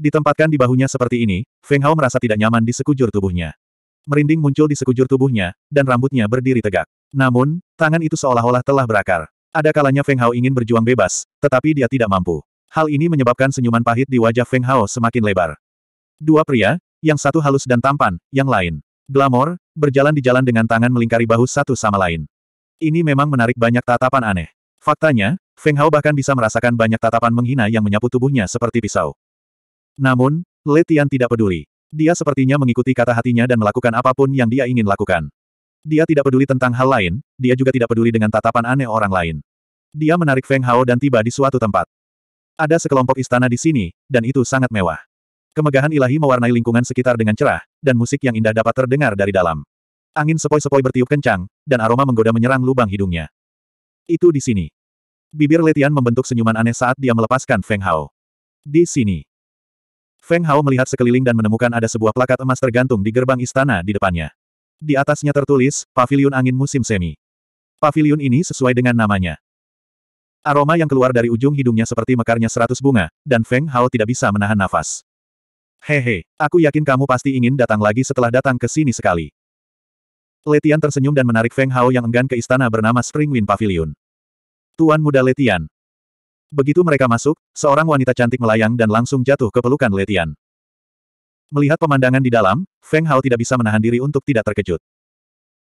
Ditempatkan di bahunya seperti ini, Feng Hao merasa tidak nyaman di sekujur tubuhnya. Merinding muncul di sekujur tubuhnya, dan rambutnya berdiri tegak. Namun, tangan itu seolah-olah telah berakar. Ada kalanya Feng Hao ingin berjuang bebas, tetapi dia tidak mampu. Hal ini menyebabkan senyuman pahit di wajah Feng Hao semakin lebar. Dua pria, yang satu halus dan tampan, yang lain. Glamor, berjalan di jalan dengan tangan melingkari bahu satu sama lain. Ini memang menarik banyak tatapan aneh. Faktanya, Feng Hao bahkan bisa merasakan banyak tatapan menghina yang menyapu tubuhnya seperti pisau. Namun, Letian tidak peduli. Dia sepertinya mengikuti kata hatinya dan melakukan apapun yang dia ingin lakukan. Dia tidak peduli tentang hal lain, dia juga tidak peduli dengan tatapan aneh orang lain. Dia menarik Feng Hao dan tiba di suatu tempat. Ada sekelompok istana di sini, dan itu sangat mewah. Kemegahan ilahi mewarnai lingkungan sekitar dengan cerah, dan musik yang indah dapat terdengar dari dalam. Angin sepoi-sepoi bertiup kencang, dan aroma menggoda menyerang lubang hidungnya. Itu di sini. Bibir Letian membentuk senyuman aneh saat dia melepaskan Feng Hao. Di sini. Feng Hao melihat sekeliling dan menemukan ada sebuah plakat emas tergantung di gerbang istana di depannya. Di atasnya tertulis, Paviliun Angin Musim Semi. Paviliun ini sesuai dengan namanya. Aroma yang keluar dari ujung hidungnya seperti mekarnya seratus bunga, dan Feng Hao tidak bisa menahan nafas. Hehe, aku yakin kamu pasti ingin datang lagi setelah datang ke sini sekali. Letian tersenyum dan menarik Feng Hao yang enggan ke istana bernama Spring Wind Pavilion. Tuan muda Letian, Begitu mereka masuk, seorang wanita cantik melayang dan langsung jatuh ke pelukan Letian. Melihat pemandangan di dalam, Feng Hao tidak bisa menahan diri untuk tidak terkejut.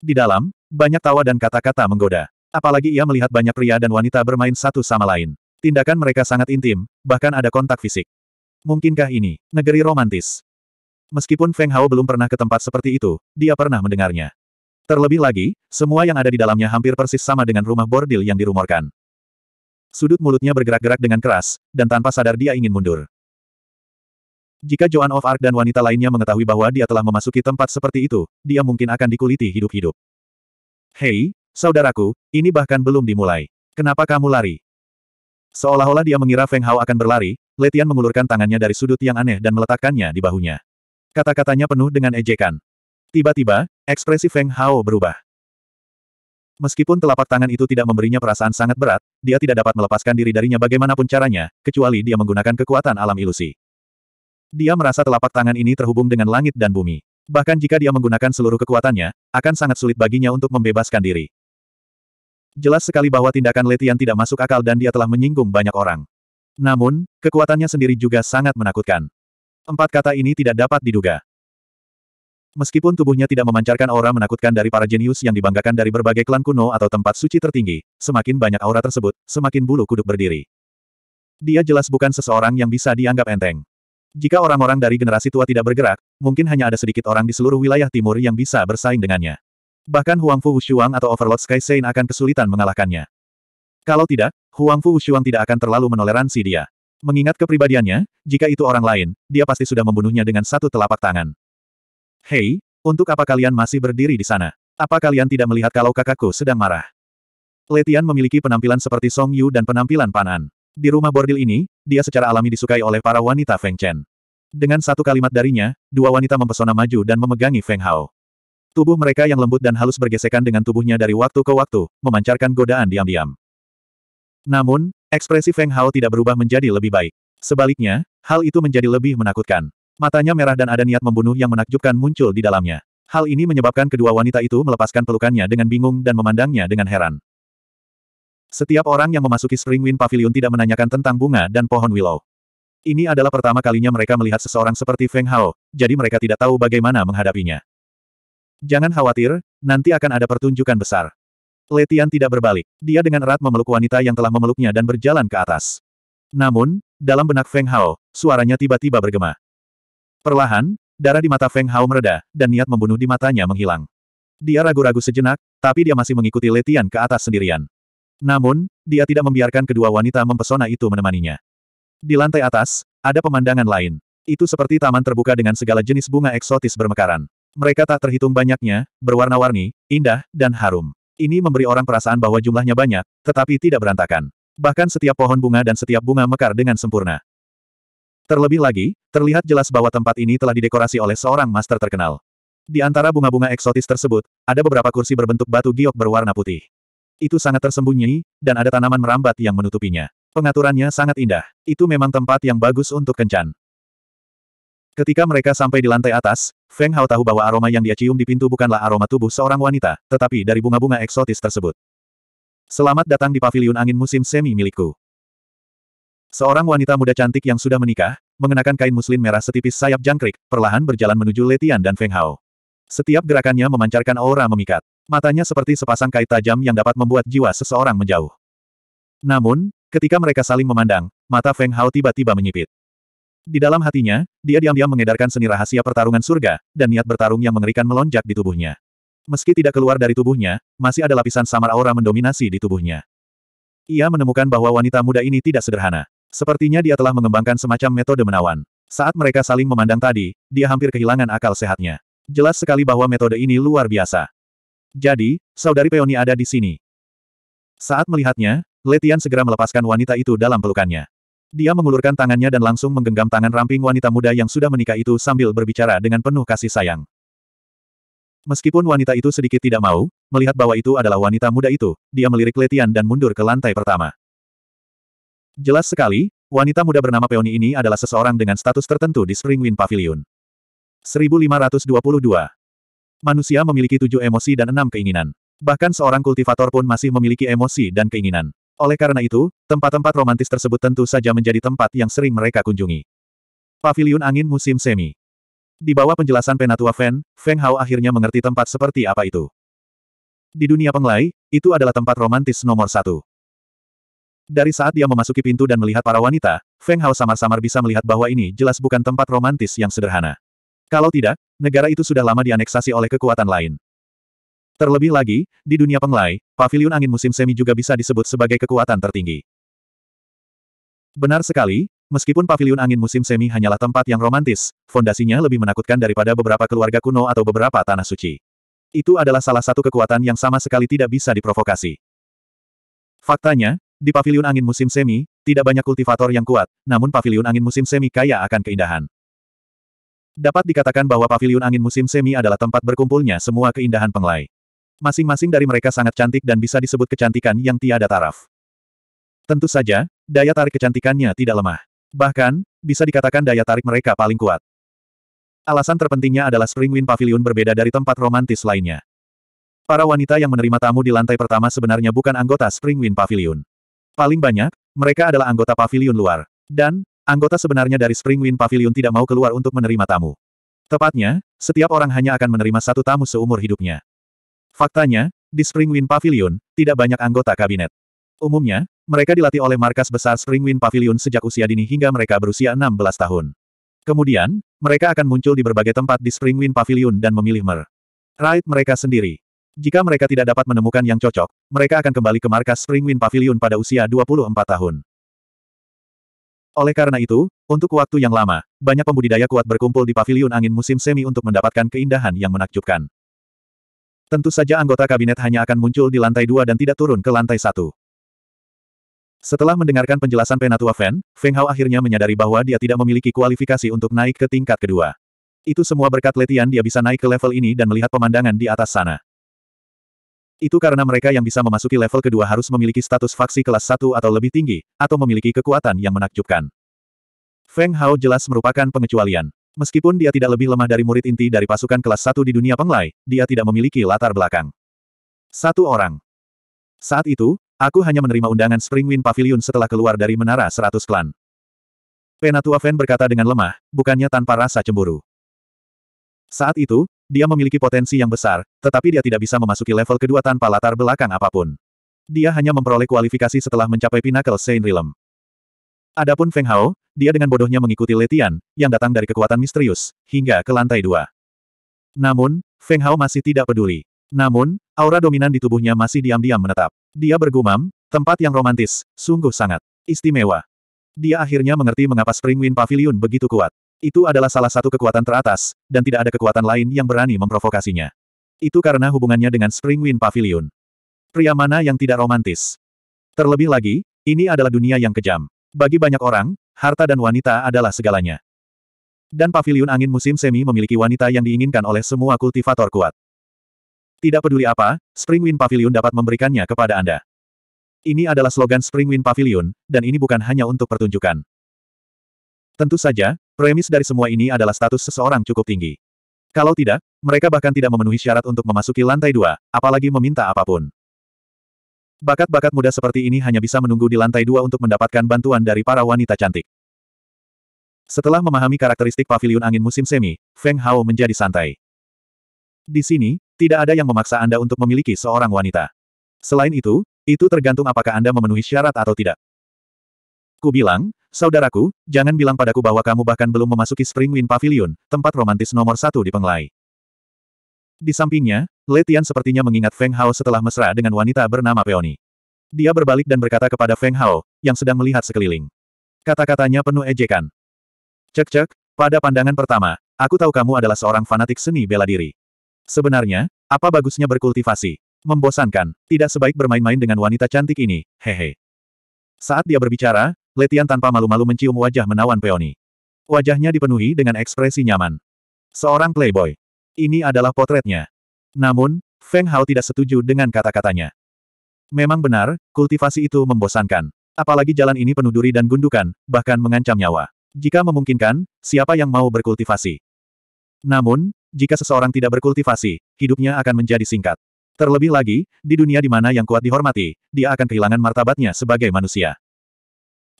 Di dalam, banyak tawa dan kata-kata menggoda. Apalagi ia melihat banyak pria dan wanita bermain satu sama lain. Tindakan mereka sangat intim, bahkan ada kontak fisik. Mungkinkah ini negeri romantis? Meskipun Feng Hao belum pernah ke tempat seperti itu, dia pernah mendengarnya. Terlebih lagi, semua yang ada di dalamnya hampir persis sama dengan rumah bordil yang dirumorkan. Sudut mulutnya bergerak-gerak dengan keras, dan tanpa sadar dia ingin mundur. Jika Joan of Arc dan wanita lainnya mengetahui bahwa dia telah memasuki tempat seperti itu, dia mungkin akan dikuliti hidup-hidup. Hei, saudaraku, ini bahkan belum dimulai. Kenapa kamu lari? Seolah-olah dia mengira Feng Hao akan berlari, Letian mengulurkan tangannya dari sudut yang aneh dan meletakkannya di bahunya. Kata-katanya penuh dengan ejekan. Tiba-tiba, ekspresi Feng Hao berubah. Meskipun telapak tangan itu tidak memberinya perasaan sangat berat, dia tidak dapat melepaskan diri darinya bagaimanapun caranya, kecuali dia menggunakan kekuatan alam ilusi. Dia merasa telapak tangan ini terhubung dengan langit dan bumi. Bahkan jika dia menggunakan seluruh kekuatannya, akan sangat sulit baginya untuk membebaskan diri. Jelas sekali bahwa tindakan Letian tidak masuk akal dan dia telah menyinggung banyak orang. Namun, kekuatannya sendiri juga sangat menakutkan. Empat kata ini tidak dapat diduga. Meskipun tubuhnya tidak memancarkan aura menakutkan dari para jenius yang dibanggakan dari berbagai klan kuno atau tempat suci tertinggi, semakin banyak aura tersebut, semakin bulu kuduk berdiri. Dia jelas bukan seseorang yang bisa dianggap enteng. Jika orang-orang dari generasi tua tidak bergerak, mungkin hanya ada sedikit orang di seluruh wilayah timur yang bisa bersaing dengannya. Bahkan Huang Fu Wushuang atau Overlord Sky Saint akan kesulitan mengalahkannya. Kalau tidak, Huang Fu Wushuang tidak akan terlalu menoleransi dia. Mengingat kepribadiannya, jika itu orang lain, dia pasti sudah membunuhnya dengan satu telapak tangan. Hei, untuk apa kalian masih berdiri di sana? Apa kalian tidak melihat kalau kakakku sedang marah? Letian memiliki penampilan seperti Song Yu dan penampilan Panan. Di rumah bordil ini, dia secara alami disukai oleh para wanita Feng Chen. Dengan satu kalimat darinya, dua wanita mempesona maju dan memegangi Feng Hao. Tubuh mereka yang lembut dan halus bergesekan dengan tubuhnya dari waktu ke waktu, memancarkan godaan diam-diam. Namun, ekspresi Feng Hao tidak berubah menjadi lebih baik. Sebaliknya, hal itu menjadi lebih menakutkan. Matanya merah dan ada niat membunuh yang menakjubkan muncul di dalamnya. Hal ini menyebabkan kedua wanita itu melepaskan pelukannya dengan bingung dan memandangnya dengan heran. Setiap orang yang memasuki Spring Wind Pavilion tidak menanyakan tentang bunga dan pohon willow. Ini adalah pertama kalinya mereka melihat seseorang seperti Feng Hao, jadi mereka tidak tahu bagaimana menghadapinya. Jangan khawatir, nanti akan ada pertunjukan besar. Letian tidak berbalik. Dia dengan erat memeluk wanita yang telah memeluknya dan berjalan ke atas. Namun, dalam benak Feng Hao, suaranya tiba-tiba bergema. Perlahan, darah di mata Feng Hao mereda, dan niat membunuh di matanya menghilang. Dia ragu-ragu sejenak, tapi dia masih mengikuti Letian ke atas sendirian. Namun, dia tidak membiarkan kedua wanita mempesona itu menemaninya. Di lantai atas, ada pemandangan lain. Itu seperti taman terbuka dengan segala jenis bunga eksotis bermekaran. Mereka tak terhitung banyaknya, berwarna-warni, indah, dan harum. Ini memberi orang perasaan bahwa jumlahnya banyak, tetapi tidak berantakan. Bahkan setiap pohon bunga dan setiap bunga mekar dengan sempurna. Terlebih lagi, terlihat jelas bahwa tempat ini telah didekorasi oleh seorang master terkenal. Di antara bunga-bunga eksotis tersebut, ada beberapa kursi berbentuk batu giok berwarna putih. Itu sangat tersembunyi, dan ada tanaman merambat yang menutupinya. Pengaturannya sangat indah. Itu memang tempat yang bagus untuk kencan. Ketika mereka sampai di lantai atas, Feng Hao tahu bahwa aroma yang dia cium di pintu bukanlah aroma tubuh seorang wanita, tetapi dari bunga-bunga eksotis tersebut. Selamat datang di Paviliun Angin Musim Semi milikku. Seorang wanita muda cantik yang sudah menikah, mengenakan kain muslin merah setipis sayap jangkrik, perlahan berjalan menuju Letian dan Feng Hao. Setiap gerakannya memancarkan aura memikat. Matanya seperti sepasang kait tajam yang dapat membuat jiwa seseorang menjauh. Namun, ketika mereka saling memandang, mata Feng Hao tiba-tiba menyipit. Di dalam hatinya, dia diam-diam mengedarkan seni rahasia pertarungan surga, dan niat bertarung yang mengerikan melonjak di tubuhnya. Meski tidak keluar dari tubuhnya, masih ada lapisan samar aura mendominasi di tubuhnya. Ia menemukan bahwa wanita muda ini tidak sederhana. Sepertinya dia telah mengembangkan semacam metode menawan. Saat mereka saling memandang tadi, dia hampir kehilangan akal sehatnya. Jelas sekali bahwa metode ini luar biasa. Jadi, saudari Peoni ada di sini. Saat melihatnya, Letian segera melepaskan wanita itu dalam pelukannya. Dia mengulurkan tangannya dan langsung menggenggam tangan ramping wanita muda yang sudah menikah itu sambil berbicara dengan penuh kasih sayang. Meskipun wanita itu sedikit tidak mau, melihat bahwa itu adalah wanita muda itu, dia melirik Letian dan mundur ke lantai pertama. Jelas sekali, wanita muda bernama Peony ini adalah seseorang dengan status tertentu di Springwind Pavilion. 1522. Manusia memiliki tujuh emosi dan enam keinginan. Bahkan seorang kultivator pun masih memiliki emosi dan keinginan. Oleh karena itu, tempat-tempat romantis tersebut tentu saja menjadi tempat yang sering mereka kunjungi. Pavilion Angin Musim Semi Di bawah penjelasan Penatua Fan, Feng Hao akhirnya mengerti tempat seperti apa itu. Di dunia penglai, itu adalah tempat romantis nomor satu. Dari saat dia memasuki pintu dan melihat para wanita, Feng Hao samar-samar bisa melihat bahwa ini jelas bukan tempat romantis yang sederhana. Kalau tidak, negara itu sudah lama dianeksasi oleh kekuatan lain. Terlebih lagi, di dunia penglai, paviliun angin musim semi juga bisa disebut sebagai kekuatan tertinggi. Benar sekali, meskipun paviliun angin musim semi hanyalah tempat yang romantis, fondasinya lebih menakutkan daripada beberapa keluarga kuno atau beberapa tanah suci. Itu adalah salah satu kekuatan yang sama sekali tidak bisa diprovokasi. Faktanya, di pavilion angin musim semi, tidak banyak kultivator yang kuat, namun pavilion angin musim semi kaya akan keindahan. Dapat dikatakan bahwa pavilion angin musim semi adalah tempat berkumpulnya semua keindahan penglai. Masing-masing dari mereka sangat cantik dan bisa disebut kecantikan yang tiada taraf. Tentu saja, daya tarik kecantikannya tidak lemah. Bahkan, bisa dikatakan daya tarik mereka paling kuat. Alasan terpentingnya adalah Spring Wind Pavilion berbeda dari tempat romantis lainnya. Para wanita yang menerima tamu di lantai pertama sebenarnya bukan anggota Spring Wind Pavilion. Paling banyak, mereka adalah anggota pavilion luar. Dan, anggota sebenarnya dari Springwind Pavilion tidak mau keluar untuk menerima tamu. Tepatnya, setiap orang hanya akan menerima satu tamu seumur hidupnya. Faktanya, di Springwind Pavilion, tidak banyak anggota kabinet. Umumnya, mereka dilatih oleh markas besar Springwind Pavilion sejak usia dini hingga mereka berusia 16 tahun. Kemudian, mereka akan muncul di berbagai tempat di Springwind Pavilion dan memilih mer. Raid mereka sendiri. Jika mereka tidak dapat menemukan yang cocok, mereka akan kembali ke markas Springwind Pavilion pada usia 24 tahun. Oleh karena itu, untuk waktu yang lama, banyak pembudidaya kuat berkumpul di pavilion angin musim semi untuk mendapatkan keindahan yang menakjubkan. Tentu saja anggota kabinet hanya akan muncul di lantai dua dan tidak turun ke lantai satu. Setelah mendengarkan penjelasan Penatua Fan, Feng Hao akhirnya menyadari bahwa dia tidak memiliki kualifikasi untuk naik ke tingkat kedua. Itu semua berkat Letian dia bisa naik ke level ini dan melihat pemandangan di atas sana. Itu karena mereka yang bisa memasuki level kedua harus memiliki status faksi kelas satu atau lebih tinggi, atau memiliki kekuatan yang menakjubkan. Feng Hao jelas merupakan pengecualian. Meskipun dia tidak lebih lemah dari murid inti dari pasukan kelas satu di dunia penglai, dia tidak memiliki latar belakang. Satu orang. Saat itu, aku hanya menerima undangan Spring Wind Pavilion setelah keluar dari Menara Seratus Klan. Penatua Fan berkata dengan lemah, bukannya tanpa rasa cemburu. Saat itu, dia memiliki potensi yang besar, tetapi dia tidak bisa memasuki level kedua tanpa latar belakang apapun. Dia hanya memperoleh kualifikasi setelah mencapai Pinnacle Saint Realm. Adapun Feng Hao, dia dengan bodohnya mengikuti Letian, yang datang dari kekuatan misterius, hingga ke lantai dua. Namun, Feng Hao masih tidak peduli. Namun, aura dominan di tubuhnya masih diam-diam menetap. Dia bergumam, tempat yang romantis, sungguh sangat istimewa. Dia akhirnya mengerti mengapa Spring Wind Pavilion begitu kuat. Itu adalah salah satu kekuatan teratas, dan tidak ada kekuatan lain yang berani memprovokasinya. Itu karena hubungannya dengan Spring Wind Pavilion. Pria mana yang tidak romantis? Terlebih lagi, ini adalah dunia yang kejam. Bagi banyak orang, harta dan wanita adalah segalanya. Dan pavilion angin musim semi memiliki wanita yang diinginkan oleh semua kultivator kuat. Tidak peduli apa, Spring Wind Pavilion dapat memberikannya kepada Anda. Ini adalah slogan Spring Wind Pavilion, dan ini bukan hanya untuk pertunjukan. Tentu saja, premis dari semua ini adalah status seseorang cukup tinggi. Kalau tidak, mereka bahkan tidak memenuhi syarat untuk memasuki lantai dua, apalagi meminta apapun. Bakat-bakat muda seperti ini hanya bisa menunggu di lantai dua untuk mendapatkan bantuan dari para wanita cantik. Setelah memahami karakteristik pavilion angin musim semi, Feng Hao menjadi santai. Di sini, tidak ada yang memaksa Anda untuk memiliki seorang wanita. Selain itu, itu tergantung apakah Anda memenuhi syarat atau tidak. Ku bilang, Saudaraku, jangan bilang padaku bahwa kamu bahkan belum memasuki Spring Wind Pavilion, tempat romantis nomor satu di Penglai. Di sampingnya, Letian sepertinya mengingat Feng Hao setelah mesra dengan wanita bernama Peony. Dia berbalik dan berkata kepada Feng Hao, yang sedang melihat sekeliling. Kata-katanya penuh ejekan. Cek-cek, pada pandangan pertama, aku tahu kamu adalah seorang fanatik seni bela diri. Sebenarnya, apa bagusnya berkultivasi? Membosankan, tidak sebaik bermain-main dengan wanita cantik ini, hehe. Saat dia berbicara, Letian tanpa malu-malu mencium wajah menawan Peony. Wajahnya dipenuhi dengan ekspresi nyaman. Seorang playboy. Ini adalah potretnya. Namun, Feng Hao tidak setuju dengan kata-katanya. Memang benar, kultivasi itu membosankan. Apalagi jalan ini penuh duri dan gundukan, bahkan mengancam nyawa. Jika memungkinkan, siapa yang mau berkultivasi? Namun, jika seseorang tidak berkultivasi, hidupnya akan menjadi singkat. Terlebih lagi, di dunia di mana yang kuat dihormati, dia akan kehilangan martabatnya sebagai manusia.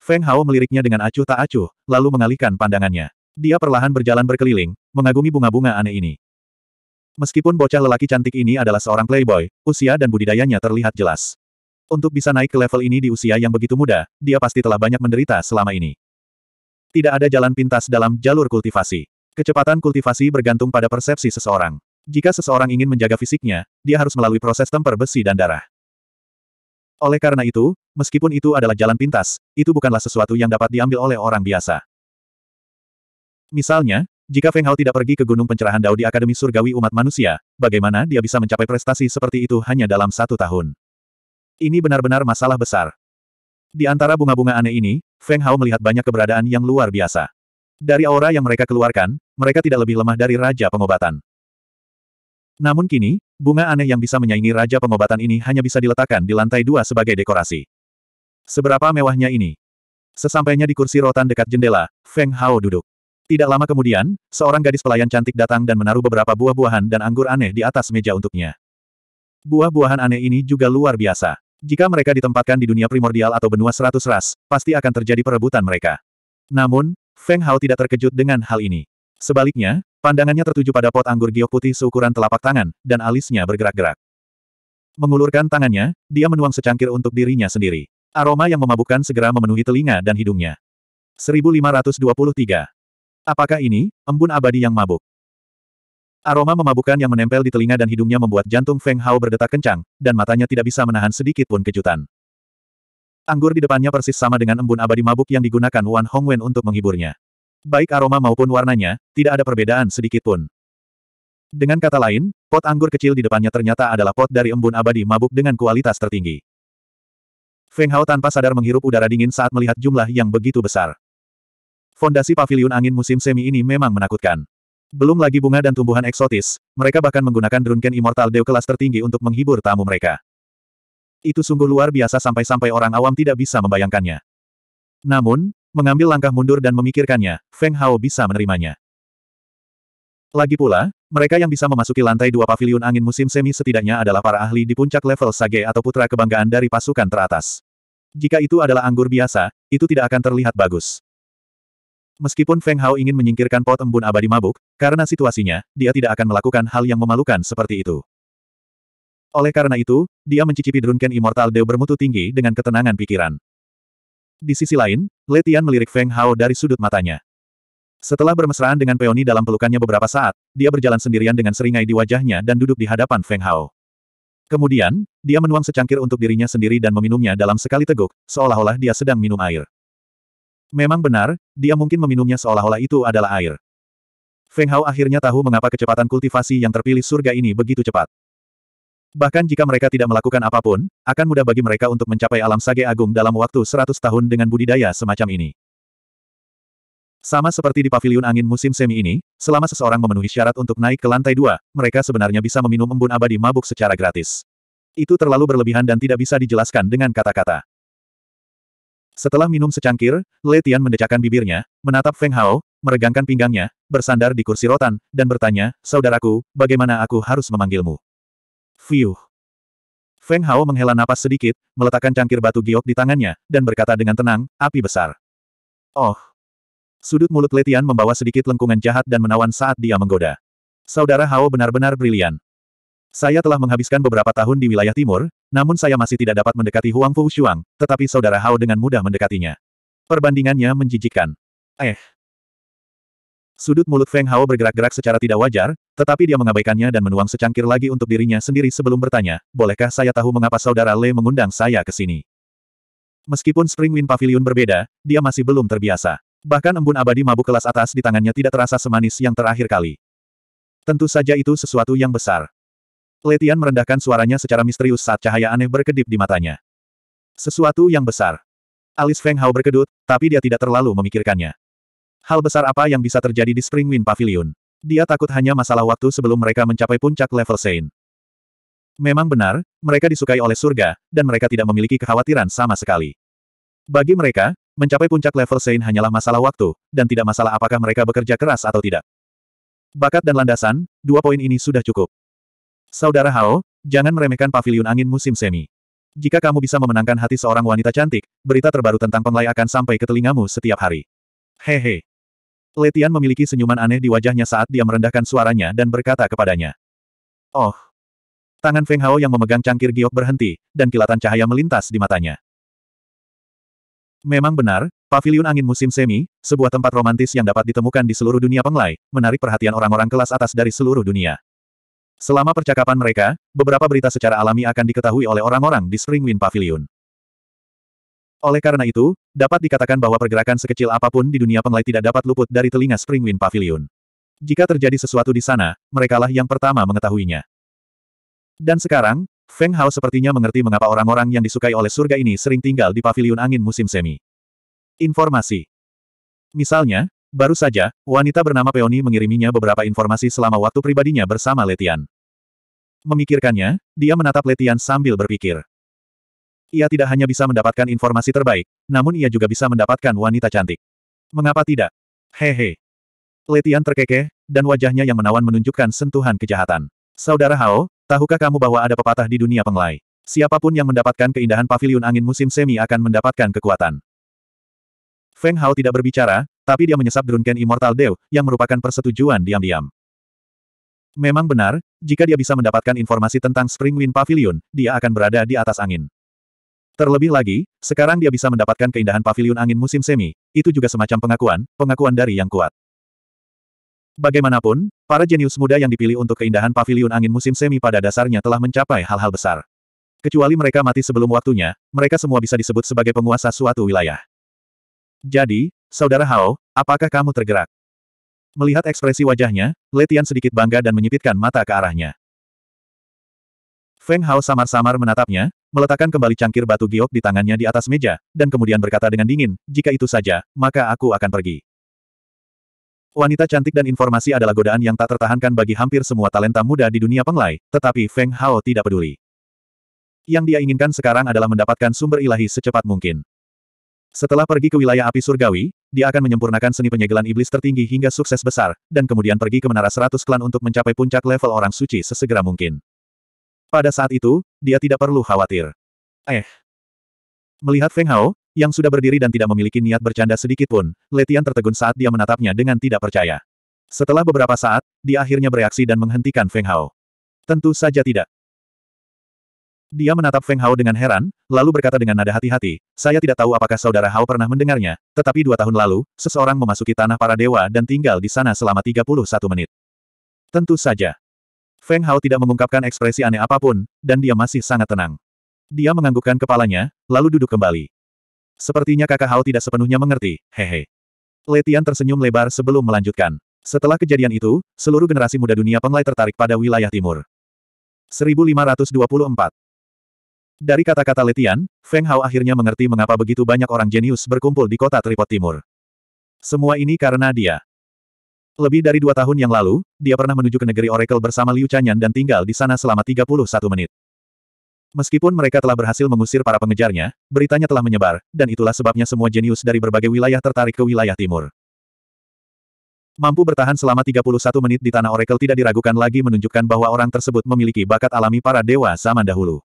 Feng Hao meliriknya dengan acuh tak acuh, lalu mengalihkan pandangannya. Dia perlahan berjalan berkeliling, mengagumi bunga-bunga aneh ini. Meskipun bocah lelaki cantik ini adalah seorang playboy, usia dan budidayanya terlihat jelas. Untuk bisa naik ke level ini di usia yang begitu muda, dia pasti telah banyak menderita selama ini. Tidak ada jalan pintas dalam jalur kultivasi. Kecepatan kultivasi bergantung pada persepsi seseorang. Jika seseorang ingin menjaga fisiknya, dia harus melalui proses temper besi dan darah. Oleh karena itu, meskipun itu adalah jalan pintas, itu bukanlah sesuatu yang dapat diambil oleh orang biasa. Misalnya, jika Feng Hao tidak pergi ke Gunung Pencerahan Dao di Akademi Surgawi Umat Manusia, bagaimana dia bisa mencapai prestasi seperti itu hanya dalam satu tahun? Ini benar-benar masalah besar. Di antara bunga-bunga aneh ini, Feng Hao melihat banyak keberadaan yang luar biasa. Dari aura yang mereka keluarkan, mereka tidak lebih lemah dari Raja Pengobatan. Namun kini, bunga aneh yang bisa menyaingi raja pengobatan ini hanya bisa diletakkan di lantai dua sebagai dekorasi. Seberapa mewahnya ini? Sesampainya di kursi rotan dekat jendela, Feng Hao duduk. Tidak lama kemudian, seorang gadis pelayan cantik datang dan menaruh beberapa buah-buahan dan anggur aneh di atas meja untuknya. Buah-buahan aneh ini juga luar biasa. Jika mereka ditempatkan di dunia primordial atau benua seratus ras, pasti akan terjadi perebutan mereka. Namun, Feng Hao tidak terkejut dengan hal ini. Sebaliknya, Pandangannya tertuju pada pot anggur giok putih seukuran telapak tangan, dan alisnya bergerak-gerak. Mengulurkan tangannya, dia menuang secangkir untuk dirinya sendiri. Aroma yang memabukkan segera memenuhi telinga dan hidungnya. 1523. Apakah ini, embun abadi yang mabuk? Aroma memabukkan yang menempel di telinga dan hidungnya membuat jantung Feng Hao berdetak kencang, dan matanya tidak bisa menahan sedikit pun kejutan. Anggur di depannya persis sama dengan embun abadi mabuk yang digunakan Wan Hongwen untuk menghiburnya. Baik aroma maupun warnanya, tidak ada perbedaan sedikit pun. Dengan kata lain, pot anggur kecil di depannya ternyata adalah pot dari embun abadi mabuk dengan kualitas tertinggi. Feng Hao tanpa sadar menghirup udara dingin saat melihat jumlah yang begitu besar. Fondasi pavilion angin musim semi ini memang menakutkan. Belum lagi bunga dan tumbuhan eksotis, mereka bahkan menggunakan drunken immortal dew kelas tertinggi untuk menghibur tamu mereka. Itu sungguh luar biasa sampai-sampai orang awam tidak bisa membayangkannya. Namun, mengambil langkah mundur dan memikirkannya, Feng Hao bisa menerimanya. Lagi pula, mereka yang bisa memasuki lantai dua paviliun angin musim semi setidaknya adalah para ahli di puncak level Sage atau putra kebanggaan dari pasukan teratas. Jika itu adalah anggur biasa, itu tidak akan terlihat bagus. Meskipun Feng Hao ingin menyingkirkan pot embun abadi mabuk, karena situasinya, dia tidak akan melakukan hal yang memalukan seperti itu. Oleh karena itu, dia mencicipi drunken immortal Dew bermutu tinggi dengan ketenangan pikiran. Di sisi lain, Letian melirik Feng Hao dari sudut matanya. Setelah bermesraan dengan Peony dalam pelukannya beberapa saat, dia berjalan sendirian dengan seringai di wajahnya dan duduk di hadapan Feng Hao. Kemudian, dia menuang secangkir untuk dirinya sendiri dan meminumnya dalam sekali teguk, seolah-olah dia sedang minum air. Memang benar, dia mungkin meminumnya seolah-olah itu adalah air. Feng Hao akhirnya tahu mengapa kecepatan kultivasi yang terpilih surga ini begitu cepat. Bahkan jika mereka tidak melakukan apapun, akan mudah bagi mereka untuk mencapai alam sage agung dalam waktu 100 tahun dengan budidaya semacam ini. Sama seperti di paviliun angin musim semi ini, selama seseorang memenuhi syarat untuk naik ke lantai dua, mereka sebenarnya bisa meminum embun abadi mabuk secara gratis. Itu terlalu berlebihan dan tidak bisa dijelaskan dengan kata-kata. Setelah minum secangkir, Le Tian mendecakkan bibirnya, menatap Feng Hao, meregangkan pinggangnya, bersandar di kursi rotan, dan bertanya, Saudaraku, bagaimana aku harus memanggilmu? Fiuh. Feng Hao menghela napas sedikit, meletakkan cangkir batu giok di tangannya, dan berkata dengan tenang, api besar. Oh. Sudut mulut Letian membawa sedikit lengkungan jahat dan menawan saat dia menggoda. Saudara Hao benar-benar brilian. Saya telah menghabiskan beberapa tahun di wilayah timur, namun saya masih tidak dapat mendekati Huang Fu Shuang, tetapi saudara Hao dengan mudah mendekatinya. Perbandingannya menjijikkan. Eh, Sudut mulut Feng Hao bergerak-gerak secara tidak wajar, tetapi dia mengabaikannya dan menuang secangkir lagi untuk dirinya sendiri sebelum bertanya, bolehkah saya tahu mengapa saudara Le mengundang saya ke sini? Meskipun Spring Wind Pavilion berbeda, dia masih belum terbiasa. Bahkan embun abadi mabuk kelas atas di tangannya tidak terasa semanis yang terakhir kali. Tentu saja itu sesuatu yang besar. Letian merendahkan suaranya secara misterius saat cahaya aneh berkedip di matanya. Sesuatu yang besar. Alis Feng Hao berkedut, tapi dia tidak terlalu memikirkannya. Hal besar apa yang bisa terjadi di Spring Wind Pavilion? Dia takut hanya masalah waktu sebelum mereka mencapai puncak level Sein. Memang benar, mereka disukai oleh surga, dan mereka tidak memiliki kekhawatiran sama sekali. Bagi mereka, mencapai puncak level Sein hanyalah masalah waktu, dan tidak masalah apakah mereka bekerja keras atau tidak. Bakat dan landasan, dua poin ini sudah cukup. Saudara Hao, jangan meremehkan pavilion angin musim semi. Jika kamu bisa memenangkan hati seorang wanita cantik, berita terbaru tentang Penglai akan sampai ke telingamu setiap hari. Hehe. Letian memiliki senyuman aneh di wajahnya saat dia merendahkan suaranya dan berkata kepadanya. Oh. Tangan Feng Hao yang memegang cangkir giok berhenti, dan kilatan cahaya melintas di matanya. Memang benar, paviliun angin musim semi, sebuah tempat romantis yang dapat ditemukan di seluruh dunia penglai, menarik perhatian orang-orang kelas atas dari seluruh dunia. Selama percakapan mereka, beberapa berita secara alami akan diketahui oleh orang-orang di Spring Wind Pavilion. Oleh karena itu, dapat dikatakan bahwa pergerakan sekecil apapun di dunia penglai tidak dapat luput dari telinga Springwind Pavilion. Jika terjadi sesuatu di sana, merekalah yang pertama mengetahuinya. Dan sekarang, Feng Hao sepertinya mengerti mengapa orang-orang yang disukai oleh surga ini sering tinggal di Pavilion angin musim semi. Informasi Misalnya, baru saja, wanita bernama Peony mengiriminya beberapa informasi selama waktu pribadinya bersama Letian. Memikirkannya, dia menatap Letian sambil berpikir. Ia tidak hanya bisa mendapatkan informasi terbaik, namun ia juga bisa mendapatkan wanita cantik. Mengapa tidak? Hehe. Letian terkekeh, dan wajahnya yang menawan menunjukkan sentuhan kejahatan. Saudara Hao, tahukah kamu bahwa ada pepatah di dunia penglai? Siapapun yang mendapatkan keindahan Pavilion angin musim semi akan mendapatkan kekuatan. Feng Hao tidak berbicara, tapi dia menyesap Drunken Immortal Dew, yang merupakan persetujuan diam-diam. Memang benar, jika dia bisa mendapatkan informasi tentang Spring Wind Pavilion, dia akan berada di atas angin. Terlebih lagi, sekarang dia bisa mendapatkan keindahan pavilion angin musim semi, itu juga semacam pengakuan, pengakuan dari yang kuat. Bagaimanapun, para jenius muda yang dipilih untuk keindahan pavilion angin musim semi pada dasarnya telah mencapai hal-hal besar. Kecuali mereka mati sebelum waktunya, mereka semua bisa disebut sebagai penguasa suatu wilayah. Jadi, Saudara Hao, apakah kamu tergerak? Melihat ekspresi wajahnya, Letian sedikit bangga dan menyipitkan mata ke arahnya. Feng Hao samar-samar menatapnya, meletakkan kembali cangkir batu giok di tangannya di atas meja, dan kemudian berkata dengan dingin, jika itu saja, maka aku akan pergi. Wanita cantik dan informasi adalah godaan yang tak tertahankan bagi hampir semua talenta muda di dunia penglai, tetapi Feng Hao tidak peduli. Yang dia inginkan sekarang adalah mendapatkan sumber ilahi secepat mungkin. Setelah pergi ke wilayah api surgawi, dia akan menyempurnakan seni penyegelan iblis tertinggi hingga sukses besar, dan kemudian pergi ke menara seratus klan untuk mencapai puncak level orang suci sesegera mungkin. Pada saat itu, dia tidak perlu khawatir. Eh. Melihat Feng Hao, yang sudah berdiri dan tidak memiliki niat bercanda sedikit pun, Letian tertegun saat dia menatapnya dengan tidak percaya. Setelah beberapa saat, dia akhirnya bereaksi dan menghentikan Feng Hao. Tentu saja tidak. Dia menatap Feng Hao dengan heran, lalu berkata dengan nada hati-hati, saya tidak tahu apakah saudara Hao pernah mendengarnya, tetapi dua tahun lalu, seseorang memasuki tanah para dewa dan tinggal di sana selama 31 menit. Tentu saja. Feng Hao tidak mengungkapkan ekspresi aneh apapun, dan dia masih sangat tenang. Dia menganggukkan kepalanya, lalu duduk kembali. Sepertinya kakak Hao tidak sepenuhnya mengerti, hehe. Letian tersenyum lebar sebelum melanjutkan. Setelah kejadian itu, seluruh generasi muda dunia penglai tertarik pada wilayah timur. 1524 Dari kata-kata Letian, Feng Hao akhirnya mengerti mengapa begitu banyak orang jenius berkumpul di kota Tripod Timur. Semua ini karena dia. Lebih dari dua tahun yang lalu, dia pernah menuju ke negeri Oracle bersama Liu Chanyan dan tinggal di sana selama 31 menit. Meskipun mereka telah berhasil mengusir para pengejarnya, beritanya telah menyebar, dan itulah sebabnya semua jenius dari berbagai wilayah tertarik ke wilayah timur. Mampu bertahan selama 31 menit di tanah Oracle tidak diragukan lagi menunjukkan bahwa orang tersebut memiliki bakat alami para dewa zaman dahulu.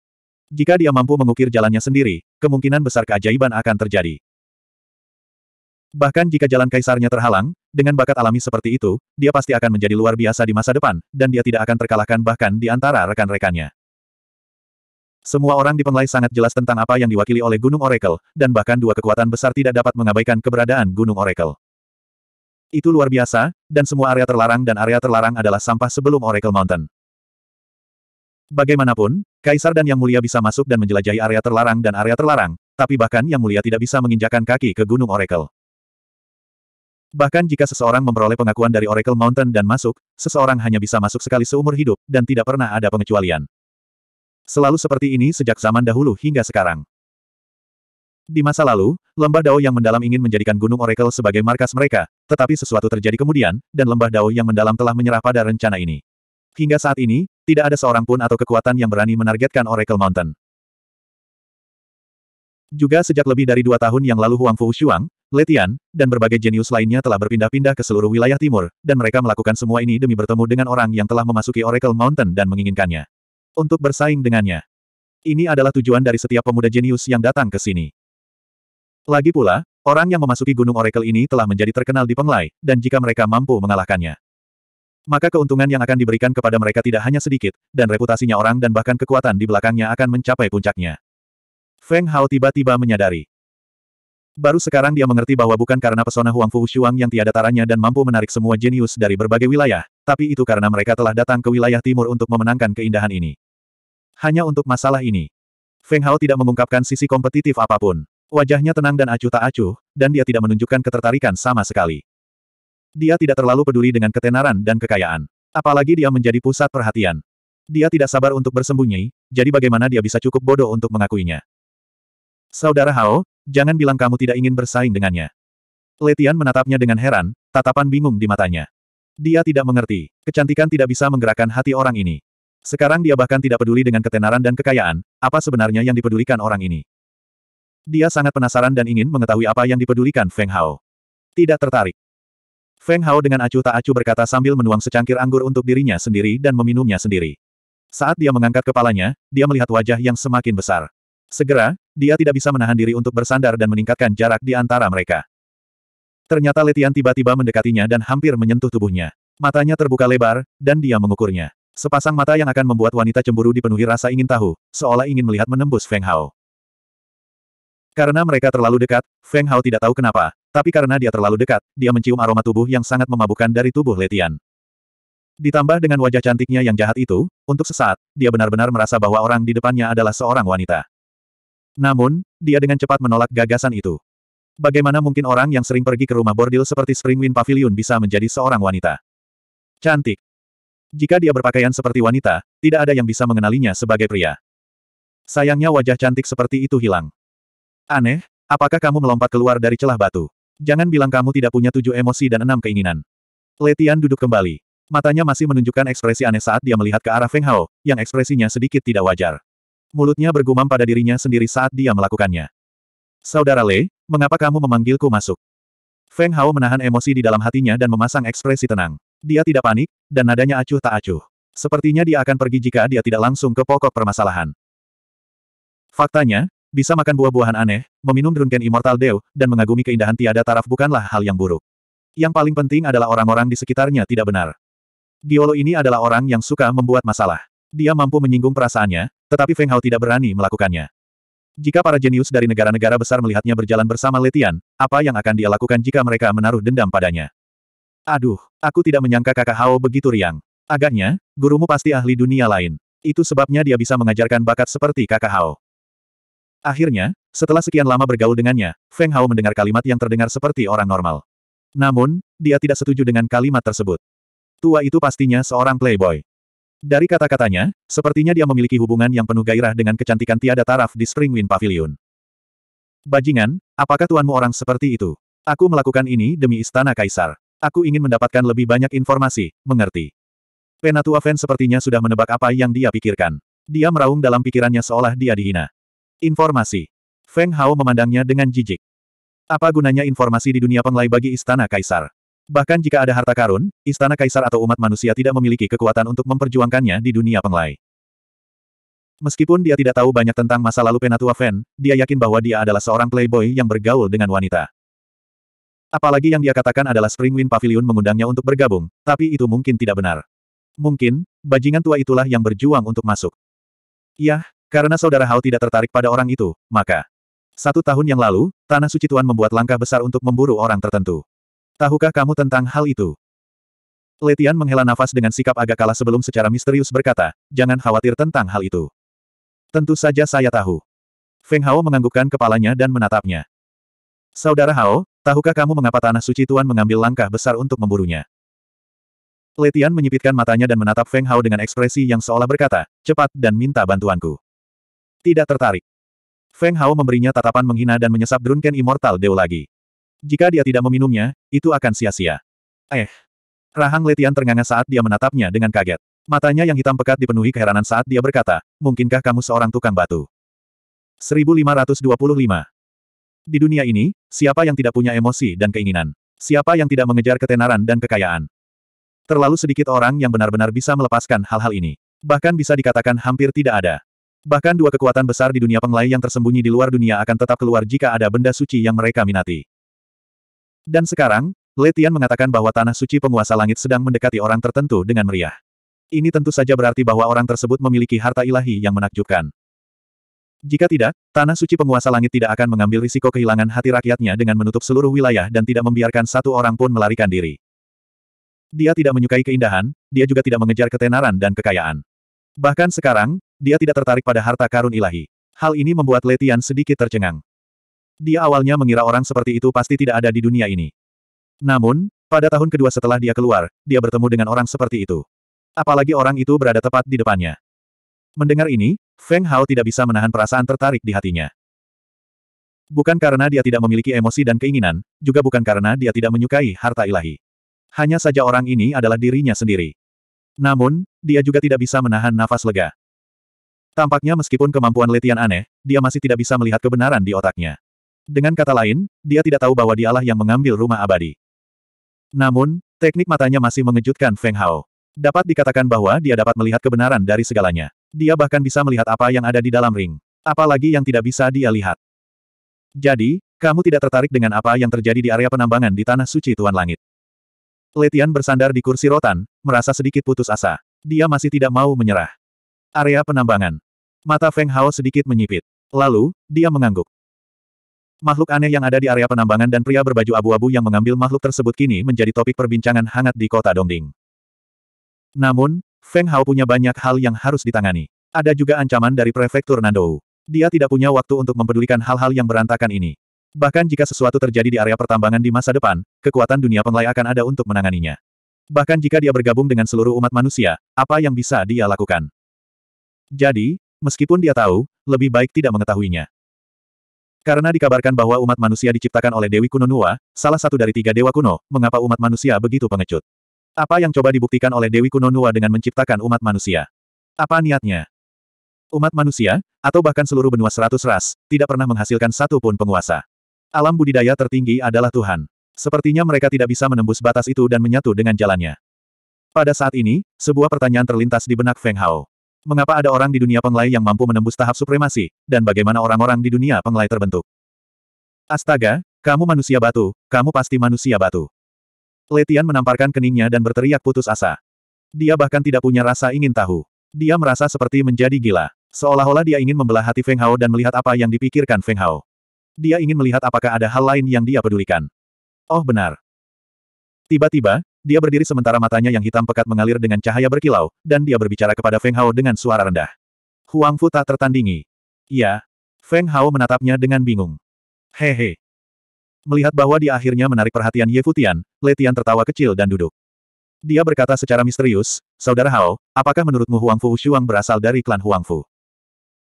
Jika dia mampu mengukir jalannya sendiri, kemungkinan besar keajaiban akan terjadi. Bahkan jika jalan kaisarnya terhalang, dengan bakat alami seperti itu, dia pasti akan menjadi luar biasa di masa depan, dan dia tidak akan terkalahkan bahkan di antara rekan-rekannya. Semua orang di Penglai sangat jelas tentang apa yang diwakili oleh Gunung Oracle, dan bahkan dua kekuatan besar tidak dapat mengabaikan keberadaan Gunung Oracle. Itu luar biasa, dan semua area terlarang dan area terlarang adalah sampah sebelum Oracle Mountain. Bagaimanapun, Kaisar dan Yang Mulia bisa masuk dan menjelajahi area terlarang dan area terlarang, tapi bahkan Yang Mulia tidak bisa menginjakan kaki ke Gunung Oracle. Bahkan jika seseorang memperoleh pengakuan dari Oracle Mountain dan masuk, seseorang hanya bisa masuk sekali seumur hidup, dan tidak pernah ada pengecualian. Selalu seperti ini sejak zaman dahulu hingga sekarang. Di masa lalu, Lembah Dao yang mendalam ingin menjadikan Gunung Oracle sebagai markas mereka, tetapi sesuatu terjadi kemudian, dan Lembah Dao yang mendalam telah menyerah pada rencana ini. Hingga saat ini, tidak ada seorang pun atau kekuatan yang berani menargetkan Oracle Mountain. Juga sejak lebih dari dua tahun yang lalu Huang Fu Shuang, Letian, dan berbagai jenius lainnya telah berpindah-pindah ke seluruh wilayah timur, dan mereka melakukan semua ini demi bertemu dengan orang yang telah memasuki Oracle Mountain dan menginginkannya. Untuk bersaing dengannya. Ini adalah tujuan dari setiap pemuda jenius yang datang ke sini. Lagi pula, orang yang memasuki Gunung Oracle ini telah menjadi terkenal di Penglai, dan jika mereka mampu mengalahkannya, maka keuntungan yang akan diberikan kepada mereka tidak hanya sedikit, dan reputasinya orang dan bahkan kekuatan di belakangnya akan mencapai puncaknya. Feng Hao tiba-tiba menyadari. Baru sekarang dia mengerti bahwa bukan karena pesona Huang Fu Shuang yang tiada taranya dan mampu menarik semua jenius dari berbagai wilayah, tapi itu karena mereka telah datang ke wilayah timur untuk memenangkan keindahan ini. Hanya untuk masalah ini. Feng Hao tidak mengungkapkan sisi kompetitif apapun. Wajahnya tenang dan acuh tak acuh, dan dia tidak menunjukkan ketertarikan sama sekali. Dia tidak terlalu peduli dengan ketenaran dan kekayaan. Apalagi dia menjadi pusat perhatian. Dia tidak sabar untuk bersembunyi, jadi bagaimana dia bisa cukup bodoh untuk mengakuinya. Saudara Hao, jangan bilang kamu tidak ingin bersaing dengannya. Letian menatapnya dengan heran, tatapan bingung di matanya. Dia tidak mengerti, kecantikan tidak bisa menggerakkan hati orang ini. Sekarang dia bahkan tidak peduli dengan ketenaran dan kekayaan, apa sebenarnya yang dipedulikan orang ini. Dia sangat penasaran dan ingin mengetahui apa yang dipedulikan Feng Hao. Tidak tertarik. Feng Hao dengan acuh tak acuh berkata sambil menuang secangkir anggur untuk dirinya sendiri dan meminumnya sendiri. Saat dia mengangkat kepalanya, dia melihat wajah yang semakin besar. Segera, dia tidak bisa menahan diri untuk bersandar dan meningkatkan jarak di antara mereka. Ternyata Letian tiba-tiba mendekatinya dan hampir menyentuh tubuhnya. Matanya terbuka lebar, dan dia mengukurnya. Sepasang mata yang akan membuat wanita cemburu dipenuhi rasa ingin tahu, seolah ingin melihat menembus Feng Hao. Karena mereka terlalu dekat, Feng Hao tidak tahu kenapa, tapi karena dia terlalu dekat, dia mencium aroma tubuh yang sangat memabukkan dari tubuh Letian. Ditambah dengan wajah cantiknya yang jahat itu, untuk sesaat, dia benar-benar merasa bahwa orang di depannya adalah seorang wanita. Namun, dia dengan cepat menolak gagasan itu. Bagaimana mungkin orang yang sering pergi ke rumah bordil seperti Springwind Pavilion bisa menjadi seorang wanita? Cantik. Jika dia berpakaian seperti wanita, tidak ada yang bisa mengenalinya sebagai pria. Sayangnya wajah cantik seperti itu hilang. Aneh, apakah kamu melompat keluar dari celah batu? Jangan bilang kamu tidak punya tujuh emosi dan enam keinginan. Letian duduk kembali. Matanya masih menunjukkan ekspresi aneh saat dia melihat ke arah Feng Hao, yang ekspresinya sedikit tidak wajar mulutnya bergumam pada dirinya sendiri saat dia melakukannya. Saudara Le, mengapa kamu memanggilku masuk? Feng Hao menahan emosi di dalam hatinya dan memasang ekspresi tenang. Dia tidak panik, dan nadanya acuh tak acuh. Sepertinya dia akan pergi jika dia tidak langsung ke pokok permasalahan. Faktanya, bisa makan buah-buahan aneh, meminum Drunken Immortal Dew, dan mengagumi keindahan tiada taraf bukanlah hal yang buruk. Yang paling penting adalah orang-orang di sekitarnya tidak benar. Giolo ini adalah orang yang suka membuat masalah dia mampu menyinggung perasaannya, tetapi Feng Hao tidak berani melakukannya. Jika para jenius dari negara-negara besar melihatnya berjalan bersama Letian, apa yang akan dia lakukan jika mereka menaruh dendam padanya? Aduh, aku tidak menyangka kakak Hao begitu riang. Agaknya, gurumu pasti ahli dunia lain. Itu sebabnya dia bisa mengajarkan bakat seperti kakak Hao. Akhirnya, setelah sekian lama bergaul dengannya, Feng Hao mendengar kalimat yang terdengar seperti orang normal. Namun, dia tidak setuju dengan kalimat tersebut. Tua itu pastinya seorang playboy. Dari kata-katanya, sepertinya dia memiliki hubungan yang penuh gairah dengan kecantikan tiada taraf di Wind Pavilion. Bajingan, apakah tuanmu orang seperti itu? Aku melakukan ini demi istana kaisar. Aku ingin mendapatkan lebih banyak informasi, mengerti. Penatua Fen sepertinya sudah menebak apa yang dia pikirkan. Dia meraung dalam pikirannya seolah dia dihina. Informasi. Feng Hao memandangnya dengan jijik. Apa gunanya informasi di dunia penglai bagi istana kaisar? Bahkan jika ada harta karun, istana kaisar atau umat manusia tidak memiliki kekuatan untuk memperjuangkannya di dunia penglai. Meskipun dia tidak tahu banyak tentang masa lalu Penatua Fen, dia yakin bahwa dia adalah seorang playboy yang bergaul dengan wanita. Apalagi yang dia katakan adalah Springwind Pavilion mengundangnya untuk bergabung, tapi itu mungkin tidak benar. Mungkin, bajingan tua itulah yang berjuang untuk masuk. Yah, karena saudara Hao tidak tertarik pada orang itu, maka... Satu tahun yang lalu, Tanah Suci Tuan membuat langkah besar untuk memburu orang tertentu. Tahukah kamu tentang hal itu? Letian menghela nafas dengan sikap agak kalah sebelum secara misterius berkata, jangan khawatir tentang hal itu. Tentu saja saya tahu. Feng Hao menganggukkan kepalanya dan menatapnya. Saudara Hao, tahukah kamu mengapa Tanah Suci Tuan mengambil langkah besar untuk memburunya? Letian menyipitkan matanya dan menatap Feng Hao dengan ekspresi yang seolah berkata, cepat dan minta bantuanku. Tidak tertarik. Feng Hao memberinya tatapan menghina dan menyesap Drunken Immortal deo lagi. Jika dia tidak meminumnya, itu akan sia-sia. Eh. Rahang Letian ternganga saat dia menatapnya dengan kaget. Matanya yang hitam pekat dipenuhi keheranan saat dia berkata, mungkinkah kamu seorang tukang batu? 1525 Di dunia ini, siapa yang tidak punya emosi dan keinginan? Siapa yang tidak mengejar ketenaran dan kekayaan? Terlalu sedikit orang yang benar-benar bisa melepaskan hal-hal ini. Bahkan bisa dikatakan hampir tidak ada. Bahkan dua kekuatan besar di dunia penglai yang tersembunyi di luar dunia akan tetap keluar jika ada benda suci yang mereka minati. Dan sekarang, Letian mengatakan bahwa tanah suci penguasa langit sedang mendekati orang tertentu dengan meriah. Ini tentu saja berarti bahwa orang tersebut memiliki harta ilahi yang menakjubkan. Jika tidak, tanah suci penguasa langit tidak akan mengambil risiko kehilangan hati rakyatnya dengan menutup seluruh wilayah dan tidak membiarkan satu orang pun melarikan diri. Dia tidak menyukai keindahan, dia juga tidak mengejar ketenaran dan kekayaan. Bahkan sekarang, dia tidak tertarik pada harta karun ilahi. Hal ini membuat Letian sedikit tercengang. Dia awalnya mengira orang seperti itu pasti tidak ada di dunia ini. Namun, pada tahun kedua setelah dia keluar, dia bertemu dengan orang seperti itu. Apalagi orang itu berada tepat di depannya. Mendengar ini, Feng Hao tidak bisa menahan perasaan tertarik di hatinya. Bukan karena dia tidak memiliki emosi dan keinginan, juga bukan karena dia tidak menyukai harta ilahi. Hanya saja orang ini adalah dirinya sendiri. Namun, dia juga tidak bisa menahan nafas lega. Tampaknya meskipun kemampuan Letian aneh, dia masih tidak bisa melihat kebenaran di otaknya. Dengan kata lain, dia tidak tahu bahwa dialah yang mengambil rumah abadi. Namun, teknik matanya masih mengejutkan Feng Hao. Dapat dikatakan bahwa dia dapat melihat kebenaran dari segalanya. Dia bahkan bisa melihat apa yang ada di dalam ring. Apalagi yang tidak bisa dia lihat. Jadi, kamu tidak tertarik dengan apa yang terjadi di area penambangan di Tanah Suci Tuan Langit. Letian bersandar di kursi rotan, merasa sedikit putus asa. Dia masih tidak mau menyerah. Area penambangan. Mata Feng Hao sedikit menyipit. Lalu, dia mengangguk. Makhluk aneh yang ada di area penambangan dan pria berbaju abu-abu yang mengambil makhluk tersebut kini menjadi topik perbincangan hangat di kota Dongding. Namun, Feng Hao punya banyak hal yang harus ditangani. Ada juga ancaman dari prefektur Nandou. Dia tidak punya waktu untuk mempedulikan hal-hal yang berantakan ini. Bahkan jika sesuatu terjadi di area pertambangan di masa depan, kekuatan dunia penglai akan ada untuk menanganinya. Bahkan jika dia bergabung dengan seluruh umat manusia, apa yang bisa dia lakukan? Jadi, meskipun dia tahu, lebih baik tidak mengetahuinya. Karena dikabarkan bahwa umat manusia diciptakan oleh Dewi Kuno Nuwa, salah satu dari tiga dewa kuno, mengapa umat manusia begitu pengecut? Apa yang coba dibuktikan oleh Dewi Kuno Nuwa dengan menciptakan umat manusia? Apa niatnya? Umat manusia, atau bahkan seluruh benua seratus ras, tidak pernah menghasilkan satu pun penguasa. Alam budidaya tertinggi adalah Tuhan. Sepertinya mereka tidak bisa menembus batas itu dan menyatu dengan jalannya. Pada saat ini, sebuah pertanyaan terlintas di benak Feng Hao. Mengapa ada orang di dunia penglai yang mampu menembus tahap supremasi, dan bagaimana orang-orang di dunia penglai terbentuk? Astaga, kamu manusia batu, kamu pasti manusia batu. Letian menamparkan keningnya dan berteriak putus asa. Dia bahkan tidak punya rasa ingin tahu. Dia merasa seperti menjadi gila. Seolah-olah dia ingin membelah hati Feng Hao dan melihat apa yang dipikirkan Feng Hao. Dia ingin melihat apakah ada hal lain yang dia pedulikan. Oh benar. Tiba-tiba, dia berdiri sementara matanya yang hitam pekat mengalir dengan cahaya berkilau, dan dia berbicara kepada Feng Hao dengan suara rendah. Huang Fu tak tertandingi. Iya. Feng Hao menatapnya dengan bingung. Hehe. Melihat bahwa dia akhirnya menarik perhatian Ye Futian, Letian tertawa kecil dan duduk. Dia berkata secara misterius, Saudara Hao, apakah menurutmu Huang Fu Shuang berasal dari klan Huang Fu?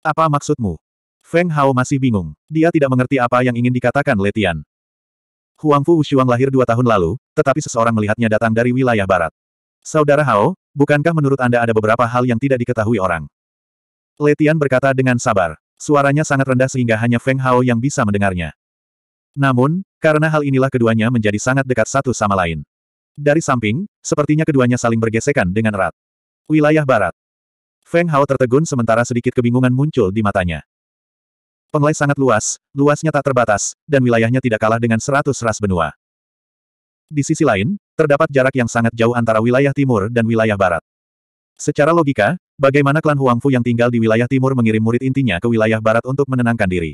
Apa maksudmu? Feng Hao masih bingung. Dia tidak mengerti apa yang ingin dikatakan Letian. Huang Fu Wuxiang lahir dua tahun lalu, tetapi seseorang melihatnya datang dari wilayah barat. Saudara Hao, bukankah menurut Anda ada beberapa hal yang tidak diketahui orang? Letian berkata dengan sabar. Suaranya sangat rendah sehingga hanya Feng Hao yang bisa mendengarnya. Namun, karena hal inilah keduanya menjadi sangat dekat satu sama lain. Dari samping, sepertinya keduanya saling bergesekan dengan erat. Wilayah Barat. Feng Hao tertegun sementara sedikit kebingungan muncul di matanya. Penglai sangat luas, luasnya tak terbatas, dan wilayahnya tidak kalah dengan seratus ras benua. Di sisi lain, terdapat jarak yang sangat jauh antara wilayah timur dan wilayah barat. Secara logika, bagaimana klan Huangfu yang tinggal di wilayah timur mengirim murid intinya ke wilayah barat untuk menenangkan diri?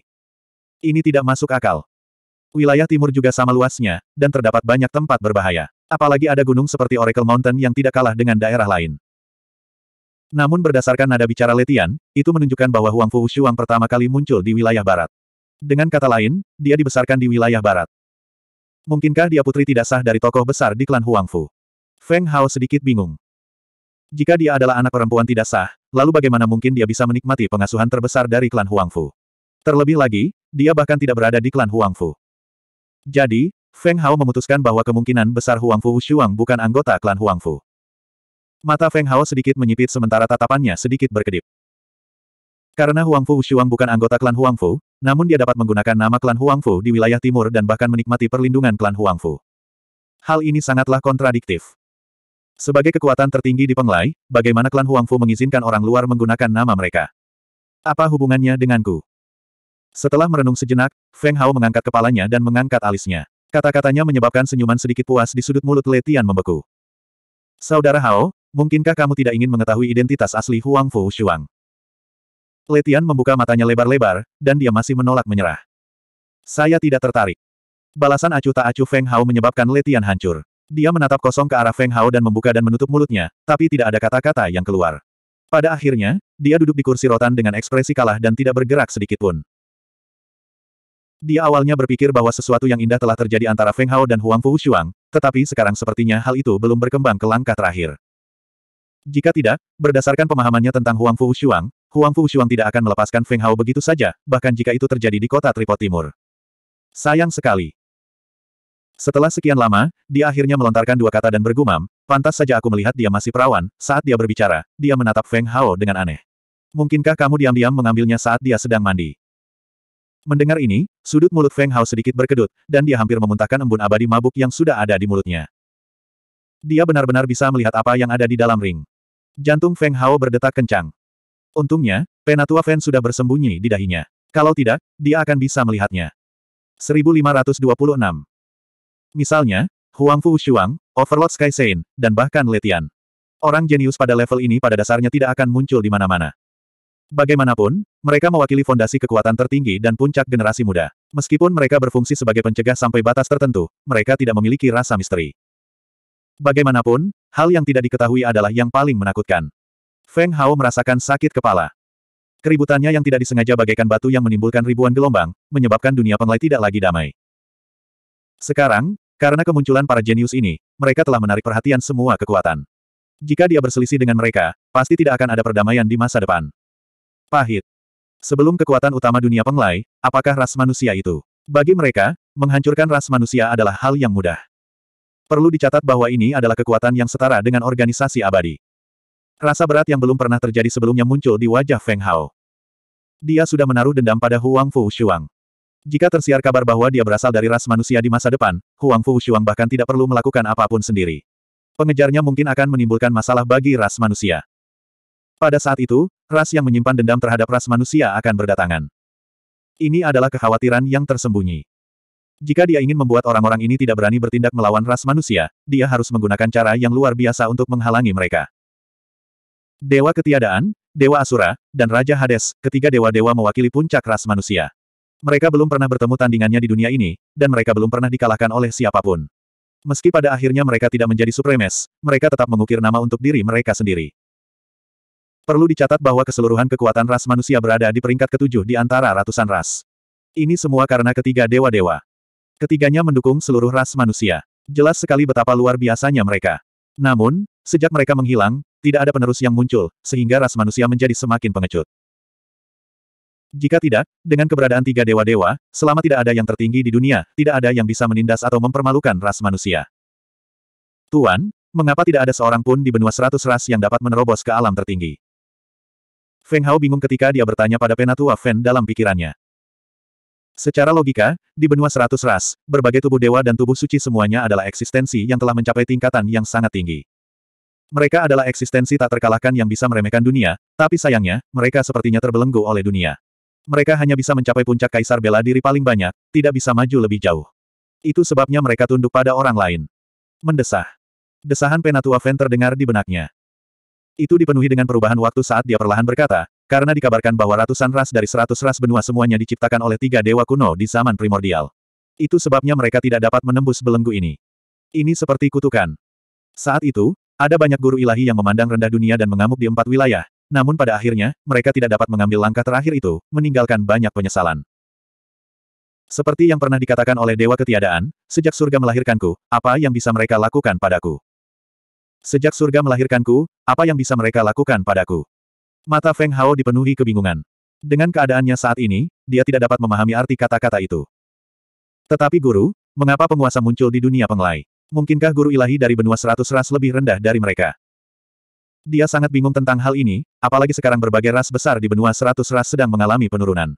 Ini tidak masuk akal. Wilayah timur juga sama luasnya, dan terdapat banyak tempat berbahaya. Apalagi ada gunung seperti Oracle Mountain yang tidak kalah dengan daerah lain. Namun berdasarkan nada bicara Letian, itu menunjukkan bahwa Huang Fu Shuang pertama kali muncul di wilayah barat. Dengan kata lain, dia dibesarkan di wilayah barat. Mungkinkah dia putri tidak sah dari tokoh besar di klan Huang Fu? Feng Hao sedikit bingung. Jika dia adalah anak perempuan tidak sah, lalu bagaimana mungkin dia bisa menikmati pengasuhan terbesar dari klan Huang Fu? Terlebih lagi, dia bahkan tidak berada di klan Huang Fu. Jadi, Feng Hao memutuskan bahwa kemungkinan besar Huang Fu Shuang bukan anggota klan Huang Fu. Mata Feng Hao sedikit menyipit sementara tatapannya sedikit berkedip. Karena Huang Fu Shuang bukan anggota klan Huang Fu, namun dia dapat menggunakan nama klan Huang Fu di wilayah timur dan bahkan menikmati perlindungan klan Huang Fu. Hal ini sangatlah kontradiktif. Sebagai kekuatan tertinggi di Penglai, bagaimana klan Huang Fu mengizinkan orang luar menggunakan nama mereka? Apa hubungannya denganku? Setelah merenung sejenak, Feng Hao mengangkat kepalanya dan mengangkat alisnya. Kata-katanya menyebabkan senyuman sedikit puas di sudut mulut Letian membeku. Saudara Hao, Mungkinkah kamu tidak ingin mengetahui identitas asli Huang Fu Shuang? Letian membuka matanya lebar-lebar, dan dia masih menolak menyerah. Saya tidak tertarik. Balasan acuh tak acuh Feng Hao menyebabkan Letian hancur. Dia menatap kosong ke arah Feng Hao dan membuka dan menutup mulutnya, tapi tidak ada kata-kata yang keluar. Pada akhirnya, dia duduk di kursi rotan dengan ekspresi kalah dan tidak bergerak sedikitpun. Dia awalnya berpikir bahwa sesuatu yang indah telah terjadi antara Feng Hao dan Huang Fu Shuang, tetapi sekarang sepertinya hal itu belum berkembang ke langkah terakhir. Jika tidak, berdasarkan pemahamannya tentang Huang Fu Shuang, Huang Fu Shuang tidak akan melepaskan Feng Hao begitu saja, bahkan jika itu terjadi di kota Tripod Timur. Sayang sekali. Setelah sekian lama, dia akhirnya melontarkan dua kata dan bergumam, pantas saja aku melihat dia masih perawan, saat dia berbicara, dia menatap Feng Hao dengan aneh. Mungkinkah kamu diam-diam mengambilnya saat dia sedang mandi? Mendengar ini, sudut mulut Feng Hao sedikit berkedut, dan dia hampir memuntahkan embun abadi mabuk yang sudah ada di mulutnya. Dia benar-benar bisa melihat apa yang ada di dalam ring. Jantung Feng Hao berdetak kencang. Untungnya, Penatua Feng sudah bersembunyi di dahinya. Kalau tidak, dia akan bisa melihatnya. 1526 Misalnya, Huang Fu Shuang, Overlord Sky Saint, dan bahkan Letian. Orang jenius pada level ini pada dasarnya tidak akan muncul di mana-mana. Bagaimanapun, mereka mewakili fondasi kekuatan tertinggi dan puncak generasi muda. Meskipun mereka berfungsi sebagai pencegah sampai batas tertentu, mereka tidak memiliki rasa misteri. Bagaimanapun, hal yang tidak diketahui adalah yang paling menakutkan. Feng Hao merasakan sakit kepala. Keributannya yang tidak disengaja bagaikan batu yang menimbulkan ribuan gelombang, menyebabkan dunia penglai tidak lagi damai. Sekarang, karena kemunculan para jenius ini, mereka telah menarik perhatian semua kekuatan. Jika dia berselisih dengan mereka, pasti tidak akan ada perdamaian di masa depan. Pahit. Sebelum kekuatan utama dunia penglai, apakah ras manusia itu? Bagi mereka, menghancurkan ras manusia adalah hal yang mudah. Perlu dicatat bahwa ini adalah kekuatan yang setara dengan organisasi abadi. Rasa berat yang belum pernah terjadi sebelumnya muncul di wajah Feng Hao. Dia sudah menaruh dendam pada Huang Fu Shuang. Jika tersiar kabar bahwa dia berasal dari ras manusia di masa depan, Huang Fu Shuang bahkan tidak perlu melakukan apapun sendiri. Pengejarnya mungkin akan menimbulkan masalah bagi ras manusia. Pada saat itu, ras yang menyimpan dendam terhadap ras manusia akan berdatangan. Ini adalah kekhawatiran yang tersembunyi. Jika dia ingin membuat orang-orang ini tidak berani bertindak melawan ras manusia, dia harus menggunakan cara yang luar biasa untuk menghalangi mereka. Dewa Ketiadaan, Dewa Asura, dan Raja Hades, ketiga dewa-dewa mewakili puncak ras manusia. Mereka belum pernah bertemu tandingannya di dunia ini, dan mereka belum pernah dikalahkan oleh siapapun. Meski pada akhirnya mereka tidak menjadi supremes, mereka tetap mengukir nama untuk diri mereka sendiri. Perlu dicatat bahwa keseluruhan kekuatan ras manusia berada di peringkat ketujuh di antara ratusan ras. Ini semua karena ketiga dewa-dewa. Ketiganya mendukung seluruh ras manusia. Jelas sekali betapa luar biasanya mereka. Namun, sejak mereka menghilang, tidak ada penerus yang muncul, sehingga ras manusia menjadi semakin pengecut. Jika tidak, dengan keberadaan tiga dewa-dewa, selama tidak ada yang tertinggi di dunia, tidak ada yang bisa menindas atau mempermalukan ras manusia. Tuan, mengapa tidak ada seorang pun di benua seratus ras yang dapat menerobos ke alam tertinggi? Feng Hao bingung ketika dia bertanya pada Penatua Fen dalam pikirannya. Secara logika, di benua seratus ras, berbagai tubuh dewa dan tubuh suci semuanya adalah eksistensi yang telah mencapai tingkatan yang sangat tinggi. Mereka adalah eksistensi tak terkalahkan yang bisa meremehkan dunia, tapi sayangnya, mereka sepertinya terbelenggu oleh dunia. Mereka hanya bisa mencapai puncak kaisar bela diri paling banyak, tidak bisa maju lebih jauh. Itu sebabnya mereka tunduk pada orang lain. Mendesah. Desahan Penatua Fen terdengar di benaknya. Itu dipenuhi dengan perubahan waktu saat dia perlahan berkata, karena dikabarkan bahwa ratusan ras dari seratus ras benua semuanya diciptakan oleh tiga dewa kuno di zaman primordial. Itu sebabnya mereka tidak dapat menembus belenggu ini. Ini seperti kutukan. Saat itu, ada banyak guru ilahi yang memandang rendah dunia dan mengamuk di empat wilayah, namun pada akhirnya, mereka tidak dapat mengambil langkah terakhir itu, meninggalkan banyak penyesalan. Seperti yang pernah dikatakan oleh Dewa Ketiadaan, sejak surga melahirkanku, apa yang bisa mereka lakukan padaku? Sejak surga melahirkanku, apa yang bisa mereka lakukan padaku? Mata Feng Hao dipenuhi kebingungan. Dengan keadaannya saat ini, dia tidak dapat memahami arti kata-kata itu. Tetapi guru, mengapa penguasa muncul di dunia penglai? Mungkinkah guru ilahi dari benua seratus ras lebih rendah dari mereka? Dia sangat bingung tentang hal ini, apalagi sekarang berbagai ras besar di benua seratus ras sedang mengalami penurunan.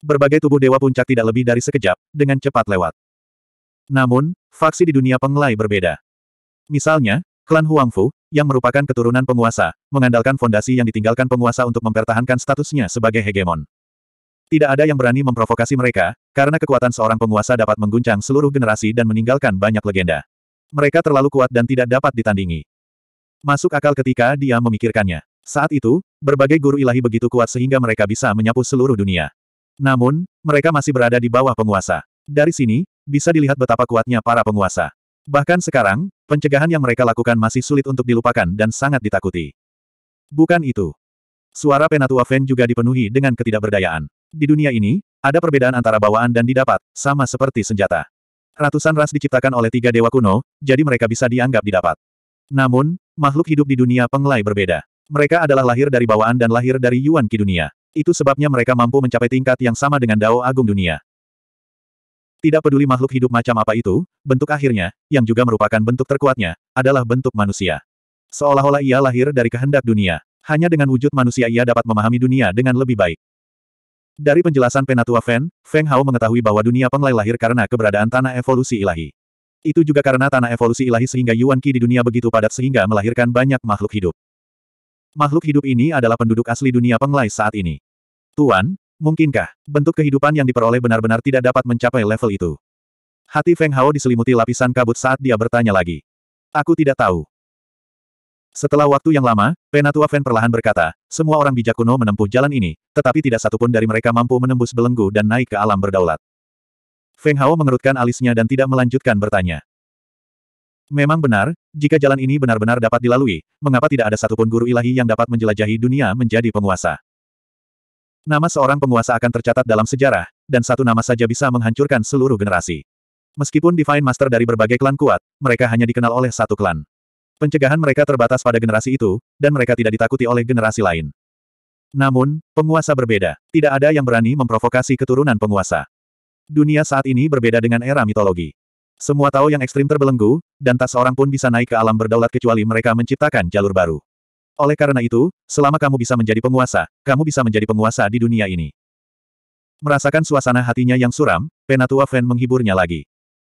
Berbagai tubuh dewa puncak tidak lebih dari sekejap, dengan cepat lewat. Namun, faksi di dunia penglai berbeda. Misalnya, Klan Huangfu, yang merupakan keturunan penguasa, mengandalkan fondasi yang ditinggalkan penguasa untuk mempertahankan statusnya sebagai hegemon. Tidak ada yang berani memprovokasi mereka, karena kekuatan seorang penguasa dapat mengguncang seluruh generasi dan meninggalkan banyak legenda. Mereka terlalu kuat dan tidak dapat ditandingi. Masuk akal ketika dia memikirkannya. Saat itu, berbagai guru ilahi begitu kuat sehingga mereka bisa menyapu seluruh dunia. Namun, mereka masih berada di bawah penguasa. Dari sini, bisa dilihat betapa kuatnya para penguasa. Bahkan sekarang, pencegahan yang mereka lakukan masih sulit untuk dilupakan dan sangat ditakuti. Bukan itu. Suara Penatua Fen juga dipenuhi dengan ketidakberdayaan. Di dunia ini, ada perbedaan antara bawaan dan didapat, sama seperti senjata. Ratusan ras diciptakan oleh tiga dewa kuno, jadi mereka bisa dianggap didapat. Namun, makhluk hidup di dunia penglai berbeda. Mereka adalah lahir dari bawaan dan lahir dari Yuan Ki dunia. Itu sebabnya mereka mampu mencapai tingkat yang sama dengan Dao Agung dunia. Tidak peduli makhluk hidup macam apa itu, bentuk akhirnya, yang juga merupakan bentuk terkuatnya, adalah bentuk manusia. Seolah-olah ia lahir dari kehendak dunia. Hanya dengan wujud manusia ia dapat memahami dunia dengan lebih baik. Dari penjelasan Penatua Feng, Feng Hao mengetahui bahwa dunia Penglai lahir karena keberadaan tanah evolusi ilahi. Itu juga karena tanah evolusi ilahi sehingga Yuan Qi di dunia begitu padat sehingga melahirkan banyak makhluk hidup. Makhluk hidup ini adalah penduduk asli dunia Penglai saat ini. Tuan, Mungkinkah, bentuk kehidupan yang diperoleh benar-benar tidak dapat mencapai level itu? Hati Feng Hao diselimuti lapisan kabut saat dia bertanya lagi. Aku tidak tahu. Setelah waktu yang lama, Penatua Feng perlahan berkata, semua orang bijak kuno menempuh jalan ini, tetapi tidak satupun dari mereka mampu menembus belenggu dan naik ke alam berdaulat. Feng Hao mengerutkan alisnya dan tidak melanjutkan bertanya. Memang benar, jika jalan ini benar-benar dapat dilalui, mengapa tidak ada satupun guru ilahi yang dapat menjelajahi dunia menjadi penguasa? Nama seorang penguasa akan tercatat dalam sejarah, dan satu nama saja bisa menghancurkan seluruh generasi. Meskipun Divine Master dari berbagai klan kuat, mereka hanya dikenal oleh satu klan. Pencegahan mereka terbatas pada generasi itu, dan mereka tidak ditakuti oleh generasi lain. Namun, penguasa berbeda. Tidak ada yang berani memprovokasi keturunan penguasa. Dunia saat ini berbeda dengan era mitologi. Semua tahu yang ekstrim terbelenggu, dan tak seorang pun bisa naik ke alam berdaulat kecuali mereka menciptakan jalur baru. Oleh karena itu, selama kamu bisa menjadi penguasa, kamu bisa menjadi penguasa di dunia ini. Merasakan suasana hatinya yang suram, Penatua Fan menghiburnya lagi.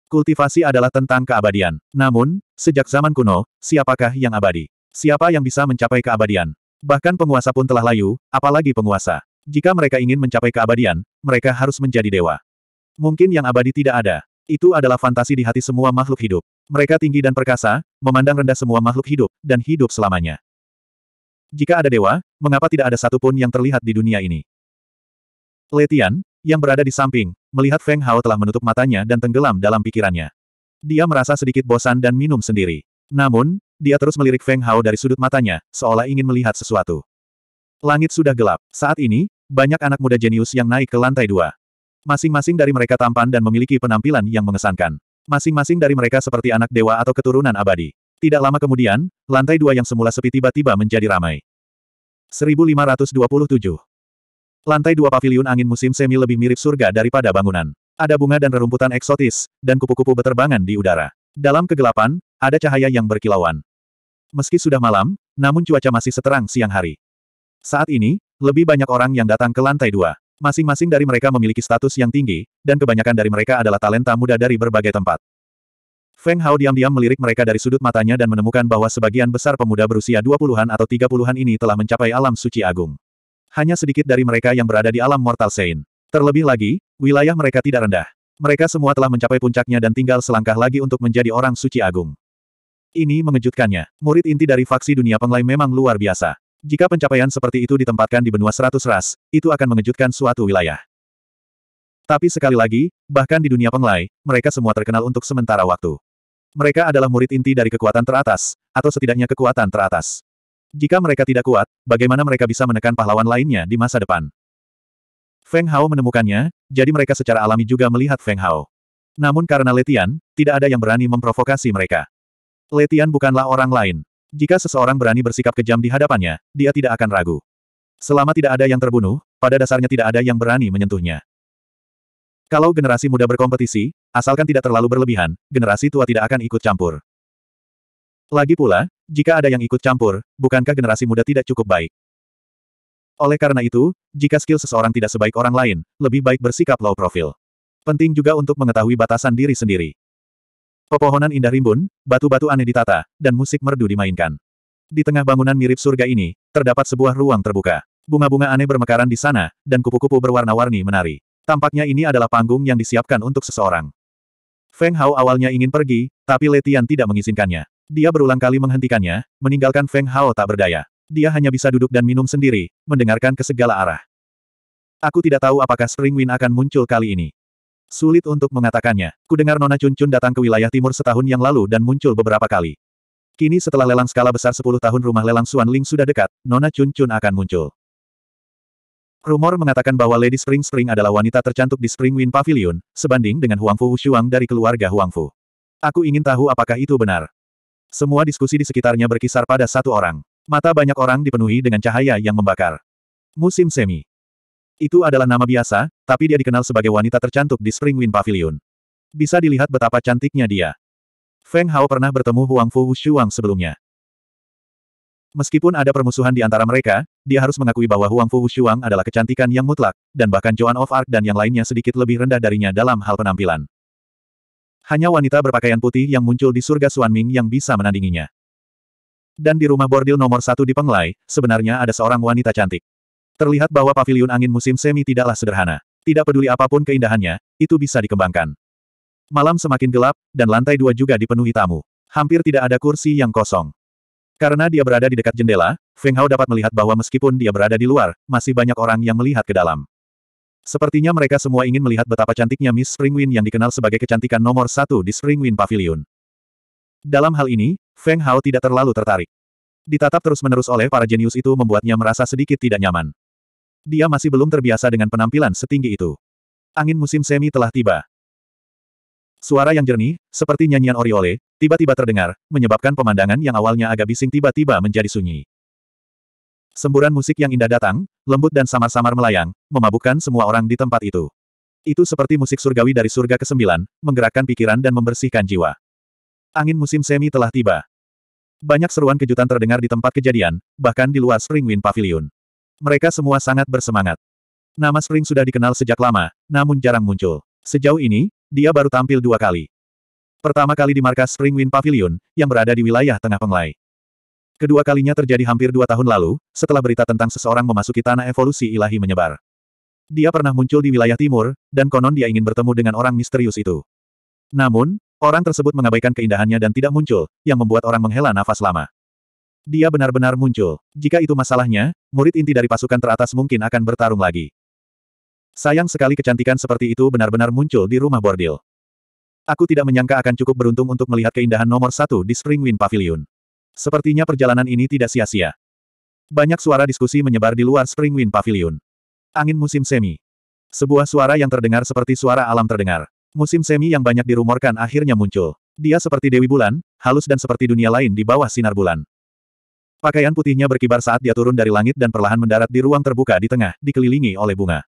Kultivasi adalah tentang keabadian. Namun, sejak zaman kuno, siapakah yang abadi? Siapa yang bisa mencapai keabadian? Bahkan penguasa pun telah layu, apalagi penguasa. Jika mereka ingin mencapai keabadian, mereka harus menjadi dewa. Mungkin yang abadi tidak ada. Itu adalah fantasi di hati semua makhluk hidup. Mereka tinggi dan perkasa, memandang rendah semua makhluk hidup, dan hidup selamanya. Jika ada dewa, mengapa tidak ada satupun yang terlihat di dunia ini? Letian, yang berada di samping, melihat Feng Hao telah menutup matanya dan tenggelam dalam pikirannya. Dia merasa sedikit bosan dan minum sendiri. Namun, dia terus melirik Feng Hao dari sudut matanya, seolah ingin melihat sesuatu. Langit sudah gelap. Saat ini, banyak anak muda jenius yang naik ke lantai dua. Masing-masing dari mereka tampan dan memiliki penampilan yang mengesankan. Masing-masing dari mereka seperti anak dewa atau keturunan abadi. Tidak lama kemudian, lantai dua yang semula sepi tiba-tiba menjadi ramai. 1527. Lantai dua pavilion angin musim semi lebih mirip surga daripada bangunan. Ada bunga dan rerumputan eksotis, dan kupu-kupu berterbangan di udara. Dalam kegelapan, ada cahaya yang berkilauan. Meski sudah malam, namun cuaca masih seterang siang hari. Saat ini, lebih banyak orang yang datang ke lantai dua. Masing-masing dari mereka memiliki status yang tinggi, dan kebanyakan dari mereka adalah talenta muda dari berbagai tempat. Feng Hao diam-diam melirik mereka dari sudut matanya dan menemukan bahwa sebagian besar pemuda berusia 20-an atau 30-an ini telah mencapai alam suci agung. Hanya sedikit dari mereka yang berada di alam mortal sein. Terlebih lagi, wilayah mereka tidak rendah. Mereka semua telah mencapai puncaknya dan tinggal selangkah lagi untuk menjadi orang suci agung. Ini mengejutkannya. Murid inti dari faksi dunia penglai memang luar biasa. Jika pencapaian seperti itu ditempatkan di benua seratus ras, itu akan mengejutkan suatu wilayah. Tapi sekali lagi, bahkan di dunia penglai, mereka semua terkenal untuk sementara waktu. Mereka adalah murid inti dari kekuatan teratas, atau setidaknya kekuatan teratas. Jika mereka tidak kuat, bagaimana mereka bisa menekan pahlawan lainnya di masa depan? Feng Hao menemukannya, jadi mereka secara alami juga melihat Feng Hao. Namun karena Letian, tidak ada yang berani memprovokasi mereka. Letian bukanlah orang lain. Jika seseorang berani bersikap kejam di hadapannya, dia tidak akan ragu. Selama tidak ada yang terbunuh, pada dasarnya tidak ada yang berani menyentuhnya. Kalau generasi muda berkompetisi, asalkan tidak terlalu berlebihan, generasi tua tidak akan ikut campur. Lagi pula, jika ada yang ikut campur, bukankah generasi muda tidak cukup baik? Oleh karena itu, jika skill seseorang tidak sebaik orang lain, lebih baik bersikap low profile. Penting juga untuk mengetahui batasan diri sendiri. Pepohonan indah rimbun, batu-batu aneh ditata, dan musik merdu dimainkan. Di tengah bangunan mirip surga ini, terdapat sebuah ruang terbuka. Bunga-bunga aneh bermekaran di sana, dan kupu-kupu berwarna-warni menari. Tampaknya ini adalah panggung yang disiapkan untuk seseorang. Feng Hao awalnya ingin pergi, tapi Letian tidak mengizinkannya. Dia berulang kali menghentikannya, meninggalkan Feng Hao tak berdaya. Dia hanya bisa duduk dan minum sendiri, mendengarkan ke segala arah. Aku tidak tahu apakah Spring Wind akan muncul kali ini. Sulit untuk mengatakannya. Kudengar Nona Chun Chun datang ke wilayah timur setahun yang lalu dan muncul beberapa kali. Kini setelah lelang skala besar 10 tahun rumah lelang Suan Ling sudah dekat, Nona Chun Chun akan muncul. Rumor mengatakan bahwa Lady Spring Spring adalah wanita tercantik di Spring Wind Pavilion, sebanding dengan Huangfu Wushuang dari keluarga Huangfu. Aku ingin tahu apakah itu benar. Semua diskusi di sekitarnya berkisar pada satu orang. Mata banyak orang dipenuhi dengan cahaya yang membakar. Musim semi. Itu adalah nama biasa, tapi dia dikenal sebagai wanita tercantik di Spring Wind Pavilion. Bisa dilihat betapa cantiknya dia. Feng Hao pernah bertemu Huangfu Fu Wushuang sebelumnya. Meskipun ada permusuhan di antara mereka, dia harus mengakui bahwa Huang Fu Shuang adalah kecantikan yang mutlak, dan bahkan Joan of Arc dan yang lainnya sedikit lebih rendah darinya dalam hal penampilan. Hanya wanita berpakaian putih yang muncul di surga Ming yang bisa menandinginya. Dan di rumah bordil nomor satu di Penglai, sebenarnya ada seorang wanita cantik. Terlihat bahwa paviliun angin musim semi tidaklah sederhana. Tidak peduli apapun keindahannya, itu bisa dikembangkan. Malam semakin gelap, dan lantai dua juga dipenuhi tamu. Hampir tidak ada kursi yang kosong. Karena dia berada di dekat jendela, Feng Hao dapat melihat bahwa meskipun dia berada di luar, masih banyak orang yang melihat ke dalam. Sepertinya mereka semua ingin melihat betapa cantiknya Miss Spring Wind yang dikenal sebagai kecantikan nomor satu di Spring Wind Pavilion. Dalam hal ini, Feng Hao tidak terlalu tertarik. Ditatap terus-menerus oleh para jenius itu membuatnya merasa sedikit tidak nyaman. Dia masih belum terbiasa dengan penampilan setinggi itu. Angin musim semi telah tiba. Suara yang jernih, seperti nyanyian oriole, tiba-tiba terdengar, menyebabkan pemandangan yang awalnya agak bising tiba-tiba menjadi sunyi. Semburan musik yang indah datang, lembut dan samar-samar melayang, memabukkan semua orang di tempat itu. Itu seperti musik surgawi dari surga ke-9, menggerakkan pikiran dan membersihkan jiwa. Angin musim semi telah tiba. Banyak seruan kejutan terdengar di tempat kejadian, bahkan di luar Springwind Pavilion. Mereka semua sangat bersemangat. Nama Spring sudah dikenal sejak lama, namun jarang muncul. Sejauh ini, dia baru tampil dua kali. Pertama kali di markas Springwind Pavilion, yang berada di wilayah tengah penglai. Kedua kalinya terjadi hampir dua tahun lalu, setelah berita tentang seseorang memasuki tanah evolusi ilahi menyebar. Dia pernah muncul di wilayah timur, dan konon dia ingin bertemu dengan orang misterius itu. Namun, orang tersebut mengabaikan keindahannya dan tidak muncul, yang membuat orang menghela nafas lama. Dia benar-benar muncul. Jika itu masalahnya, murid inti dari pasukan teratas mungkin akan bertarung lagi. Sayang sekali kecantikan seperti itu benar-benar muncul di rumah bordil. Aku tidak menyangka akan cukup beruntung untuk melihat keindahan nomor satu di Spring Wind Pavilion. Sepertinya perjalanan ini tidak sia-sia. Banyak suara diskusi menyebar di luar Spring Wind Pavilion. Angin musim semi. Sebuah suara yang terdengar seperti suara alam terdengar. Musim semi yang banyak dirumorkan akhirnya muncul. Dia seperti Dewi Bulan, halus dan seperti dunia lain di bawah sinar bulan. Pakaian putihnya berkibar saat dia turun dari langit dan perlahan mendarat di ruang terbuka di tengah, dikelilingi oleh bunga.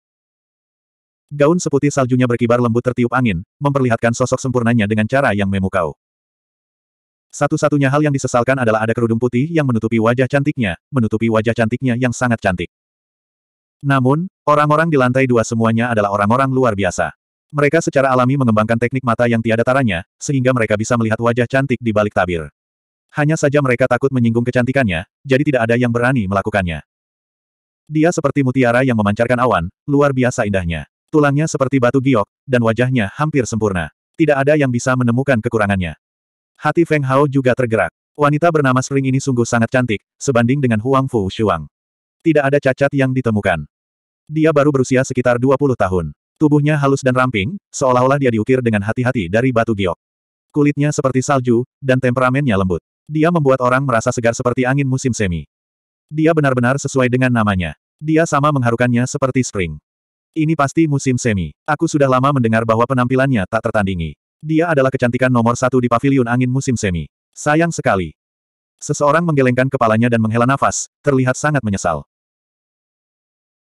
Gaun seputih saljunya berkibar lembut tertiup angin, memperlihatkan sosok sempurnanya dengan cara yang memukau. Satu-satunya hal yang disesalkan adalah ada kerudung putih yang menutupi wajah cantiknya, menutupi wajah cantiknya yang sangat cantik. Namun, orang-orang di lantai dua semuanya adalah orang-orang luar biasa. Mereka secara alami mengembangkan teknik mata yang tiada taranya, sehingga mereka bisa melihat wajah cantik di balik tabir. Hanya saja mereka takut menyinggung kecantikannya, jadi tidak ada yang berani melakukannya. Dia seperti mutiara yang memancarkan awan, luar biasa indahnya. Tulangnya seperti batu giok, dan wajahnya hampir sempurna. Tidak ada yang bisa menemukan kekurangannya. Hati Feng Hao juga tergerak. Wanita bernama Spring ini sungguh sangat cantik, sebanding dengan Huang Fu Shuang. Tidak ada cacat yang ditemukan. Dia baru berusia sekitar 20 tahun. Tubuhnya halus dan ramping, seolah-olah dia diukir dengan hati-hati dari batu giok. Kulitnya seperti salju, dan temperamennya lembut. Dia membuat orang merasa segar seperti angin musim semi. Dia benar-benar sesuai dengan namanya. Dia sama mengharukannya seperti spring. Ini pasti musim semi. Aku sudah lama mendengar bahwa penampilannya tak tertandingi. Dia adalah kecantikan nomor satu di pavilion angin musim semi. Sayang sekali. Seseorang menggelengkan kepalanya dan menghela nafas, terlihat sangat menyesal.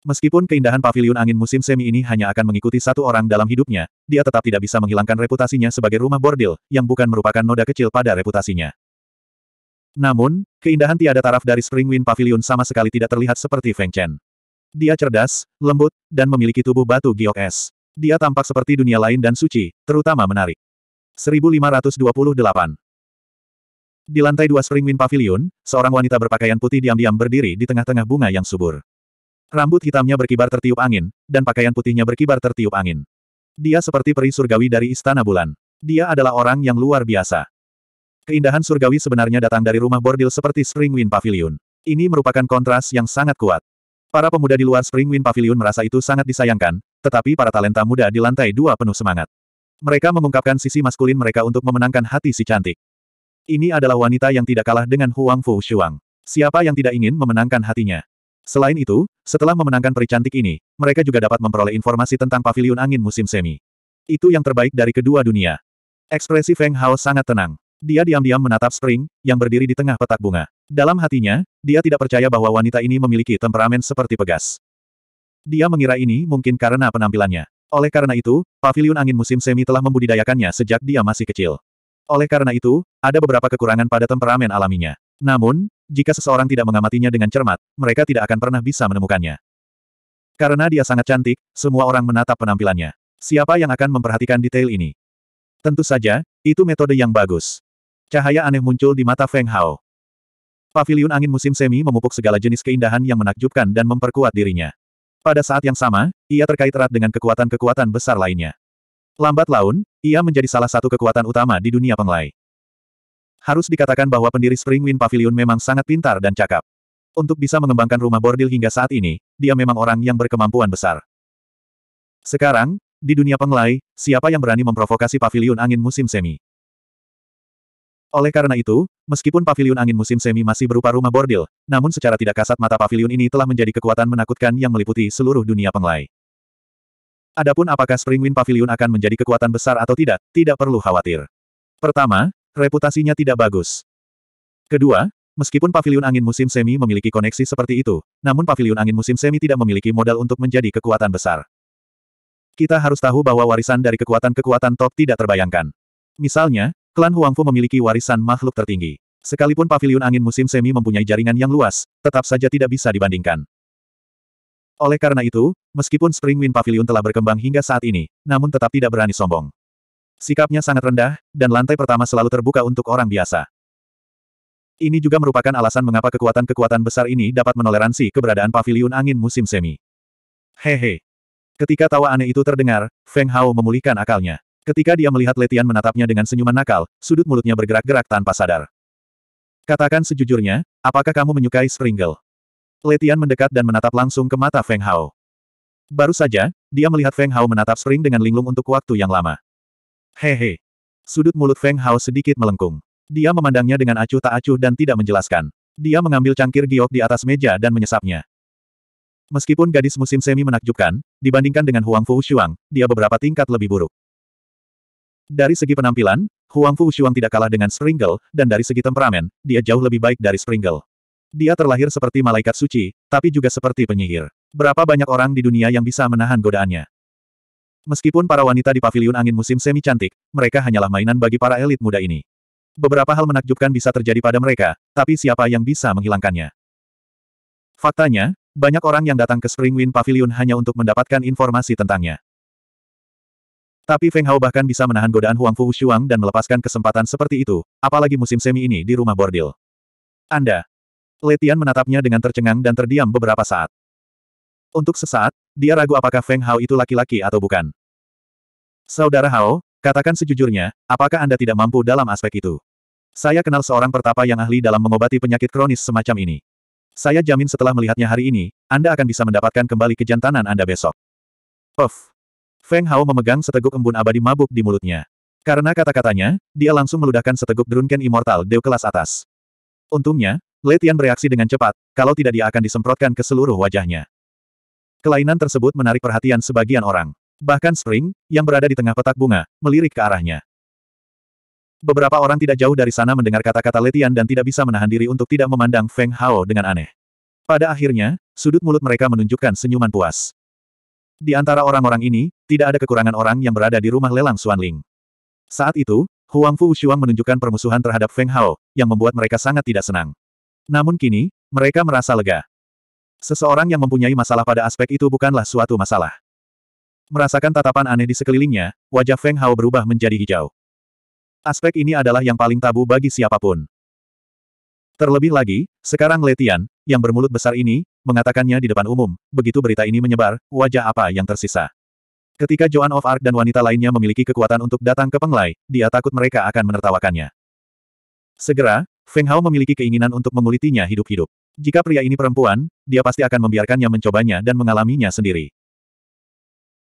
Meskipun keindahan pavilion angin musim semi ini hanya akan mengikuti satu orang dalam hidupnya, dia tetap tidak bisa menghilangkan reputasinya sebagai rumah bordil, yang bukan merupakan noda kecil pada reputasinya. Namun, keindahan tiada taraf dari Spring Wind Pavilion sama sekali tidak terlihat seperti Feng Chen. Dia cerdas, lembut, dan memiliki tubuh batu giok es. Dia tampak seperti dunia lain dan suci, terutama menarik. 1528 Di lantai dua Springwind Pavilion, seorang wanita berpakaian putih diam-diam berdiri di tengah-tengah bunga yang subur. Rambut hitamnya berkibar tertiup angin, dan pakaian putihnya berkibar tertiup angin. Dia seperti peri surgawi dari Istana Bulan. Dia adalah orang yang luar biasa. Keindahan surgawi sebenarnya datang dari rumah bordil seperti Springwind Pavilion. Ini merupakan kontras yang sangat kuat. Para pemuda di luar Spring Wind Pavilion merasa itu sangat disayangkan, tetapi para talenta muda di lantai dua penuh semangat. Mereka mengungkapkan sisi maskulin mereka untuk memenangkan hati si cantik. Ini adalah wanita yang tidak kalah dengan Huang Fu Shuang. Siapa yang tidak ingin memenangkan hatinya? Selain itu, setelah memenangkan peri cantik ini, mereka juga dapat memperoleh informasi tentang pavilion angin musim semi. Itu yang terbaik dari kedua dunia. Ekspresi Feng Hao sangat tenang. Dia diam-diam menatap Spring, yang berdiri di tengah petak bunga. Dalam hatinya, dia tidak percaya bahwa wanita ini memiliki temperamen seperti pegas. Dia mengira ini mungkin karena penampilannya. Oleh karena itu, paviliun angin musim semi telah membudidayakannya sejak dia masih kecil. Oleh karena itu, ada beberapa kekurangan pada temperamen alaminya. Namun, jika seseorang tidak mengamatinya dengan cermat, mereka tidak akan pernah bisa menemukannya. Karena dia sangat cantik, semua orang menatap penampilannya. Siapa yang akan memperhatikan detail ini? Tentu saja, itu metode yang bagus. Cahaya aneh muncul di mata Feng Hao. Pavilion angin musim semi memupuk segala jenis keindahan yang menakjubkan dan memperkuat dirinya. Pada saat yang sama, ia terkait erat dengan kekuatan-kekuatan besar lainnya. Lambat laun, ia menjadi salah satu kekuatan utama di dunia penglai. Harus dikatakan bahwa pendiri Spring Wind Pavilion memang sangat pintar dan cakap. Untuk bisa mengembangkan rumah bordil hingga saat ini, dia memang orang yang berkemampuan besar. Sekarang, di dunia penglai, siapa yang berani memprovokasi pavilion angin musim semi? Oleh karena itu, meskipun Pavilion angin musim semi masih berupa rumah bordil, namun secara tidak kasat mata Pavilion ini telah menjadi kekuatan menakutkan yang meliputi seluruh dunia penglai. Adapun apakah Springwind Pavilion akan menjadi kekuatan besar atau tidak, tidak perlu khawatir. Pertama, reputasinya tidak bagus. Kedua, meskipun pavilion angin musim semi memiliki koneksi seperti itu, namun pavilion angin musim semi tidak memiliki modal untuk menjadi kekuatan besar. Kita harus tahu bahwa warisan dari kekuatan-kekuatan top tidak terbayangkan. Misalnya, Klan Huangfu memiliki warisan makhluk tertinggi. Sekalipun pavilion angin musim semi mempunyai jaringan yang luas, tetap saja tidak bisa dibandingkan. Oleh karena itu, meskipun Spring Wind Pavilion telah berkembang hingga saat ini, namun tetap tidak berani sombong. Sikapnya sangat rendah, dan lantai pertama selalu terbuka untuk orang biasa. Ini juga merupakan alasan mengapa kekuatan-kekuatan besar ini dapat menoleransi keberadaan pavilion angin musim semi. Hehe. Ketika tawa aneh itu terdengar, Feng Hao memulihkan akalnya. Ketika dia melihat Letian menatapnya dengan senyuman nakal, sudut mulutnya bergerak-gerak tanpa sadar. Katakan sejujurnya, apakah kamu menyukai Springle? Letian mendekat dan menatap langsung ke mata Feng Hao. Baru saja, dia melihat Feng Hao menatap Spring dengan linglung untuk waktu yang lama. Hehe. He. Sudut mulut Feng Hao sedikit melengkung. Dia memandangnya dengan acuh tak acuh dan tidak menjelaskan. Dia mengambil cangkir giok di atas meja dan menyesapnya. Meskipun gadis musim semi menakjubkan, dibandingkan dengan Huang Fu Shuang, dia beberapa tingkat lebih buruk. Dari segi penampilan, Huang Fu Xuang tidak kalah dengan Springle, dan dari segi temperamen, dia jauh lebih baik dari Springle. Dia terlahir seperti malaikat suci, tapi juga seperti penyihir. Berapa banyak orang di dunia yang bisa menahan godaannya? Meskipun para wanita di paviliun angin musim semi cantik, mereka hanyalah mainan bagi para elit muda ini. Beberapa hal menakjubkan bisa terjadi pada mereka, tapi siapa yang bisa menghilangkannya? Faktanya, banyak orang yang datang ke Springwind Pavilion hanya untuk mendapatkan informasi tentangnya. Tapi Feng Hao bahkan bisa menahan godaan Huang Fu Shuang dan melepaskan kesempatan seperti itu, apalagi musim semi ini di rumah bordil. Anda. Letian menatapnya dengan tercengang dan terdiam beberapa saat. Untuk sesaat, dia ragu apakah Feng Hao itu laki-laki atau bukan. Saudara Hao, katakan sejujurnya, apakah Anda tidak mampu dalam aspek itu? Saya kenal seorang pertapa yang ahli dalam mengobati penyakit kronis semacam ini. Saya jamin setelah melihatnya hari ini, Anda akan bisa mendapatkan kembali kejantanan Anda besok. Puff. Feng Hao memegang seteguk embun abadi mabuk di mulutnya. Karena kata-katanya, dia langsung meludahkan seteguk Drunken Immortal Dew kelas atas. Untungnya, Letian bereaksi dengan cepat, kalau tidak dia akan disemprotkan ke seluruh wajahnya. Kelainan tersebut menarik perhatian sebagian orang. Bahkan Spring, yang berada di tengah petak bunga, melirik ke arahnya. Beberapa orang tidak jauh dari sana mendengar kata-kata Letian dan tidak bisa menahan diri untuk tidak memandang Feng Hao dengan aneh. Pada akhirnya, sudut mulut mereka menunjukkan senyuman puas. Di antara orang-orang ini, tidak ada kekurangan orang yang berada di rumah lelang Xuanling. Saat itu, Huang Fu Shuang menunjukkan permusuhan terhadap Feng Hao, yang membuat mereka sangat tidak senang. Namun kini, mereka merasa lega. Seseorang yang mempunyai masalah pada aspek itu bukanlah suatu masalah. Merasakan tatapan aneh di sekelilingnya, wajah Feng Hao berubah menjadi hijau. Aspek ini adalah yang paling tabu bagi siapapun. Terlebih lagi, sekarang Letian, yang bermulut besar ini, mengatakannya di depan umum, begitu berita ini menyebar, wajah apa yang tersisa. Ketika Joan of Arc dan wanita lainnya memiliki kekuatan untuk datang ke Penglai, dia takut mereka akan menertawakannya. Segera, Feng Hao memiliki keinginan untuk mengulitinya hidup-hidup. Jika pria ini perempuan, dia pasti akan membiarkannya mencobanya dan mengalaminya sendiri.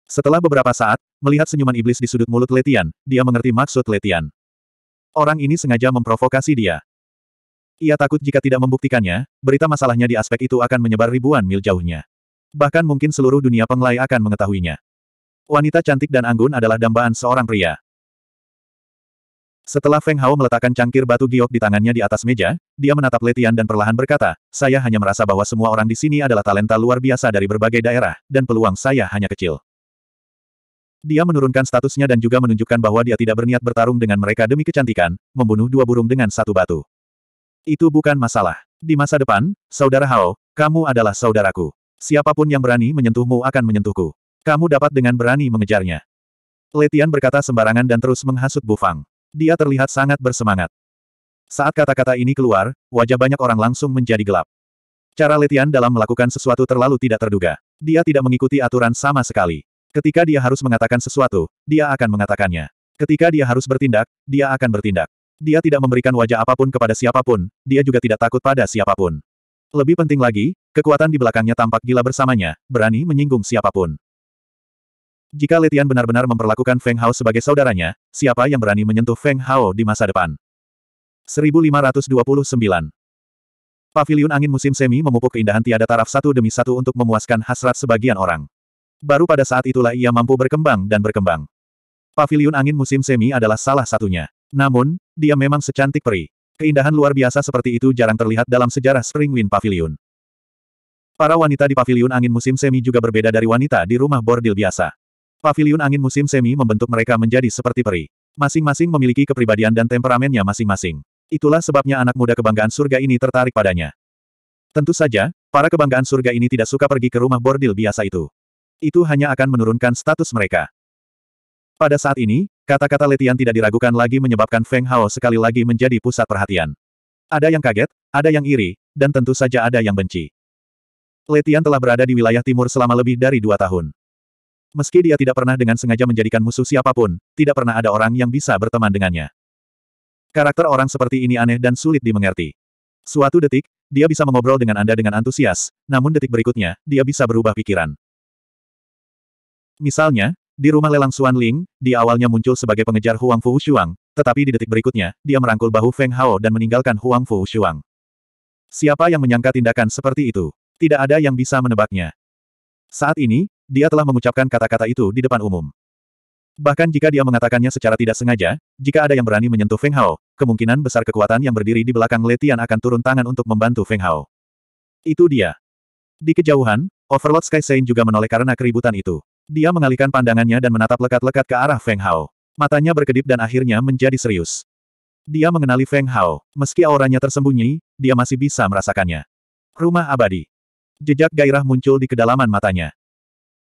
Setelah beberapa saat, melihat senyuman iblis di sudut mulut Letian, dia mengerti maksud Letian. Orang ini sengaja memprovokasi dia. Ia takut jika tidak membuktikannya, berita masalahnya di aspek itu akan menyebar ribuan mil jauhnya. Bahkan mungkin seluruh dunia penglai akan mengetahuinya. Wanita cantik dan anggun adalah dambaan seorang pria. Setelah Feng Hao meletakkan cangkir batu giok di tangannya di atas meja, dia menatap Letian dan perlahan berkata, saya hanya merasa bahwa semua orang di sini adalah talenta luar biasa dari berbagai daerah, dan peluang saya hanya kecil. Dia menurunkan statusnya dan juga menunjukkan bahwa dia tidak berniat bertarung dengan mereka demi kecantikan, membunuh dua burung dengan satu batu. Itu bukan masalah. Di masa depan, saudara Hao, kamu adalah saudaraku. Siapapun yang berani menyentuhmu akan menyentuhku. Kamu dapat dengan berani mengejarnya. Letian berkata sembarangan dan terus menghasut Bufang. Dia terlihat sangat bersemangat. Saat kata-kata ini keluar, wajah banyak orang langsung menjadi gelap. Cara Letian dalam melakukan sesuatu terlalu tidak terduga. Dia tidak mengikuti aturan sama sekali. Ketika dia harus mengatakan sesuatu, dia akan mengatakannya. Ketika dia harus bertindak, dia akan bertindak. Dia tidak memberikan wajah apapun kepada siapapun, dia juga tidak takut pada siapapun. Lebih penting lagi, kekuatan di belakangnya tampak gila bersamanya, berani menyinggung siapapun. Jika Letian benar-benar memperlakukan Feng Hao sebagai saudaranya, siapa yang berani menyentuh Feng Hao di masa depan? 1529 Paviliun angin musim semi memupuk keindahan tiada taraf satu demi satu untuk memuaskan hasrat sebagian orang. Baru pada saat itulah ia mampu berkembang dan berkembang. Paviliun angin musim semi adalah salah satunya. Namun, dia memang secantik peri. Keindahan luar biasa seperti itu jarang terlihat dalam sejarah Spring Pavilion. Para wanita di pavilion angin musim semi juga berbeda dari wanita di rumah bordil biasa. Pavilion angin musim semi membentuk mereka menjadi seperti peri. Masing-masing memiliki kepribadian dan temperamennya masing-masing. Itulah sebabnya anak muda kebanggaan surga ini tertarik padanya. Tentu saja, para kebanggaan surga ini tidak suka pergi ke rumah bordil biasa itu. Itu hanya akan menurunkan status mereka. Pada saat ini, kata-kata Letian tidak diragukan lagi menyebabkan Feng Hao sekali lagi menjadi pusat perhatian. Ada yang kaget, ada yang iri, dan tentu saja ada yang benci. Letian telah berada di wilayah timur selama lebih dari dua tahun. Meski dia tidak pernah dengan sengaja menjadikan musuh siapapun, tidak pernah ada orang yang bisa berteman dengannya. Karakter orang seperti ini aneh dan sulit dimengerti. Suatu detik, dia bisa mengobrol dengan Anda dengan antusias, namun detik berikutnya, dia bisa berubah pikiran. Misalnya, di rumah lelang Xuan Ling, dia awalnya muncul sebagai pengejar Huang Fu Shuang, tetapi di detik berikutnya, dia merangkul bahu Feng Hao dan meninggalkan Huang Fu Shuang. Siapa yang menyangka tindakan seperti itu? Tidak ada yang bisa menebaknya. Saat ini, dia telah mengucapkan kata-kata itu di depan umum. Bahkan jika dia mengatakannya secara tidak sengaja, jika ada yang berani menyentuh Feng Hao, kemungkinan besar kekuatan yang berdiri di belakang Letian akan turun tangan untuk membantu Feng Hao. Itu dia. Di kejauhan, Overlord Sky Saint juga menoleh karena keributan itu. Dia mengalihkan pandangannya dan menatap lekat-lekat ke arah Feng Hao. Matanya berkedip dan akhirnya menjadi serius. Dia mengenali Feng Hao. Meski auranya tersembunyi, dia masih bisa merasakannya. Rumah abadi. Jejak gairah muncul di kedalaman matanya.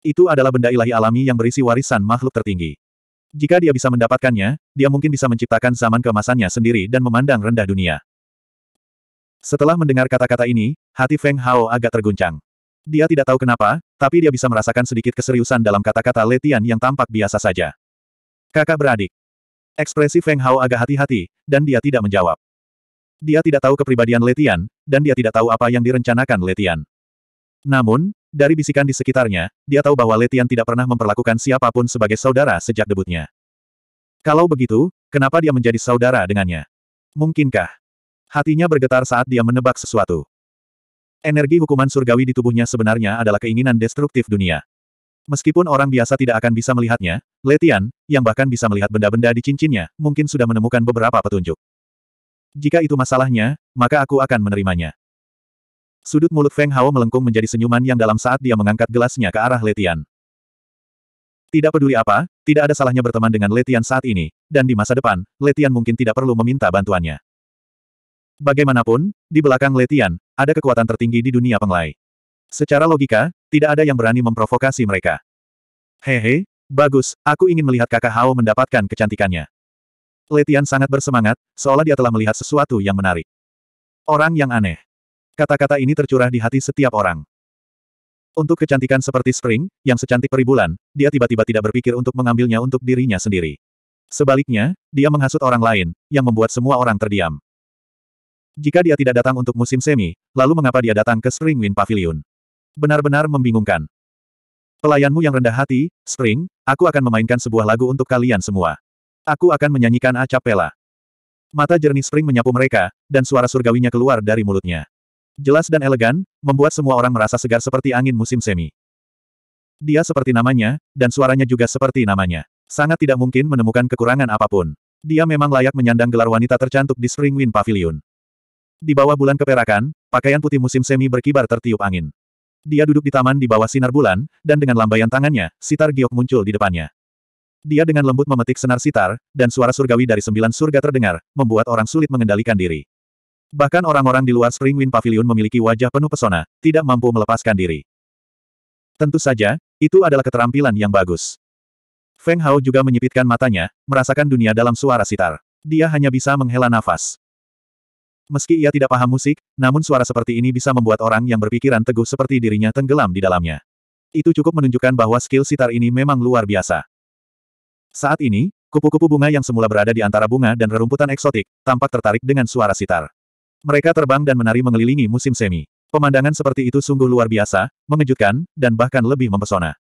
Itu adalah benda ilahi alami yang berisi warisan makhluk tertinggi. Jika dia bisa mendapatkannya, dia mungkin bisa menciptakan zaman kemasannya sendiri dan memandang rendah dunia. Setelah mendengar kata-kata ini, hati Feng Hao agak terguncang. Dia tidak tahu kenapa, tapi dia bisa merasakan sedikit keseriusan dalam kata-kata Letian yang tampak biasa saja. Kakak beradik. Ekspresi Feng Hao agak hati-hati, dan dia tidak menjawab. Dia tidak tahu kepribadian Letian, dan dia tidak tahu apa yang direncanakan Letian. Namun, dari bisikan di sekitarnya, dia tahu bahwa Letian tidak pernah memperlakukan siapapun sebagai saudara sejak debutnya. Kalau begitu, kenapa dia menjadi saudara dengannya? Mungkinkah? Hatinya bergetar saat dia menebak sesuatu. Energi hukuman surgawi di tubuhnya sebenarnya adalah keinginan destruktif dunia. Meskipun orang biasa tidak akan bisa melihatnya, Letian, yang bahkan bisa melihat benda-benda di cincinnya, mungkin sudah menemukan beberapa petunjuk. Jika itu masalahnya, maka aku akan menerimanya. Sudut mulut Feng Hao melengkung menjadi senyuman yang dalam saat dia mengangkat gelasnya ke arah Letian. Tidak peduli apa, tidak ada salahnya berteman dengan Letian saat ini, dan di masa depan, Letian mungkin tidak perlu meminta bantuannya. Bagaimanapun, di belakang Letian, ada kekuatan tertinggi di dunia penglai. Secara logika, tidak ada yang berani memprovokasi mereka. Hehe, bagus, aku ingin melihat kakak Hao mendapatkan kecantikannya. Letian sangat bersemangat, seolah dia telah melihat sesuatu yang menarik. Orang yang aneh. Kata-kata ini tercurah di hati setiap orang. Untuk kecantikan seperti Spring, yang secantik peribulan, dia tiba-tiba tidak berpikir untuk mengambilnya untuk dirinya sendiri. Sebaliknya, dia menghasut orang lain, yang membuat semua orang terdiam. Jika dia tidak datang untuk musim semi, lalu mengapa dia datang ke Spring Wind Pavilion? Benar-benar membingungkan. Pelayanmu yang rendah hati, Spring, aku akan memainkan sebuah lagu untuk kalian semua. Aku akan menyanyikan acapella. Mata jernih Spring menyapu mereka, dan suara surgawinya keluar dari mulutnya. Jelas dan elegan, membuat semua orang merasa segar seperti angin musim semi. Dia seperti namanya, dan suaranya juga seperti namanya. Sangat tidak mungkin menemukan kekurangan apapun. Dia memang layak menyandang gelar wanita tercantik di Spring Wind Pavilion. Di bawah bulan keperakan, pakaian putih musim semi berkibar tertiup angin. Dia duduk di taman di bawah sinar bulan, dan dengan lambaian tangannya, sitar giok muncul di depannya. Dia dengan lembut memetik senar sitar, dan suara surgawi dari sembilan surga terdengar, membuat orang sulit mengendalikan diri. Bahkan orang-orang di luar Spring Wind Pavilion memiliki wajah penuh pesona, tidak mampu melepaskan diri. Tentu saja, itu adalah keterampilan yang bagus. Feng Hao juga menyipitkan matanya, merasakan dunia dalam suara sitar. Dia hanya bisa menghela nafas. Meski ia tidak paham musik, namun suara seperti ini bisa membuat orang yang berpikiran teguh seperti dirinya tenggelam di dalamnya. Itu cukup menunjukkan bahwa skill sitar ini memang luar biasa. Saat ini, kupu-kupu bunga yang semula berada di antara bunga dan rerumputan eksotik, tampak tertarik dengan suara sitar. Mereka terbang dan menari mengelilingi musim semi. Pemandangan seperti itu sungguh luar biasa, mengejutkan, dan bahkan lebih mempesona.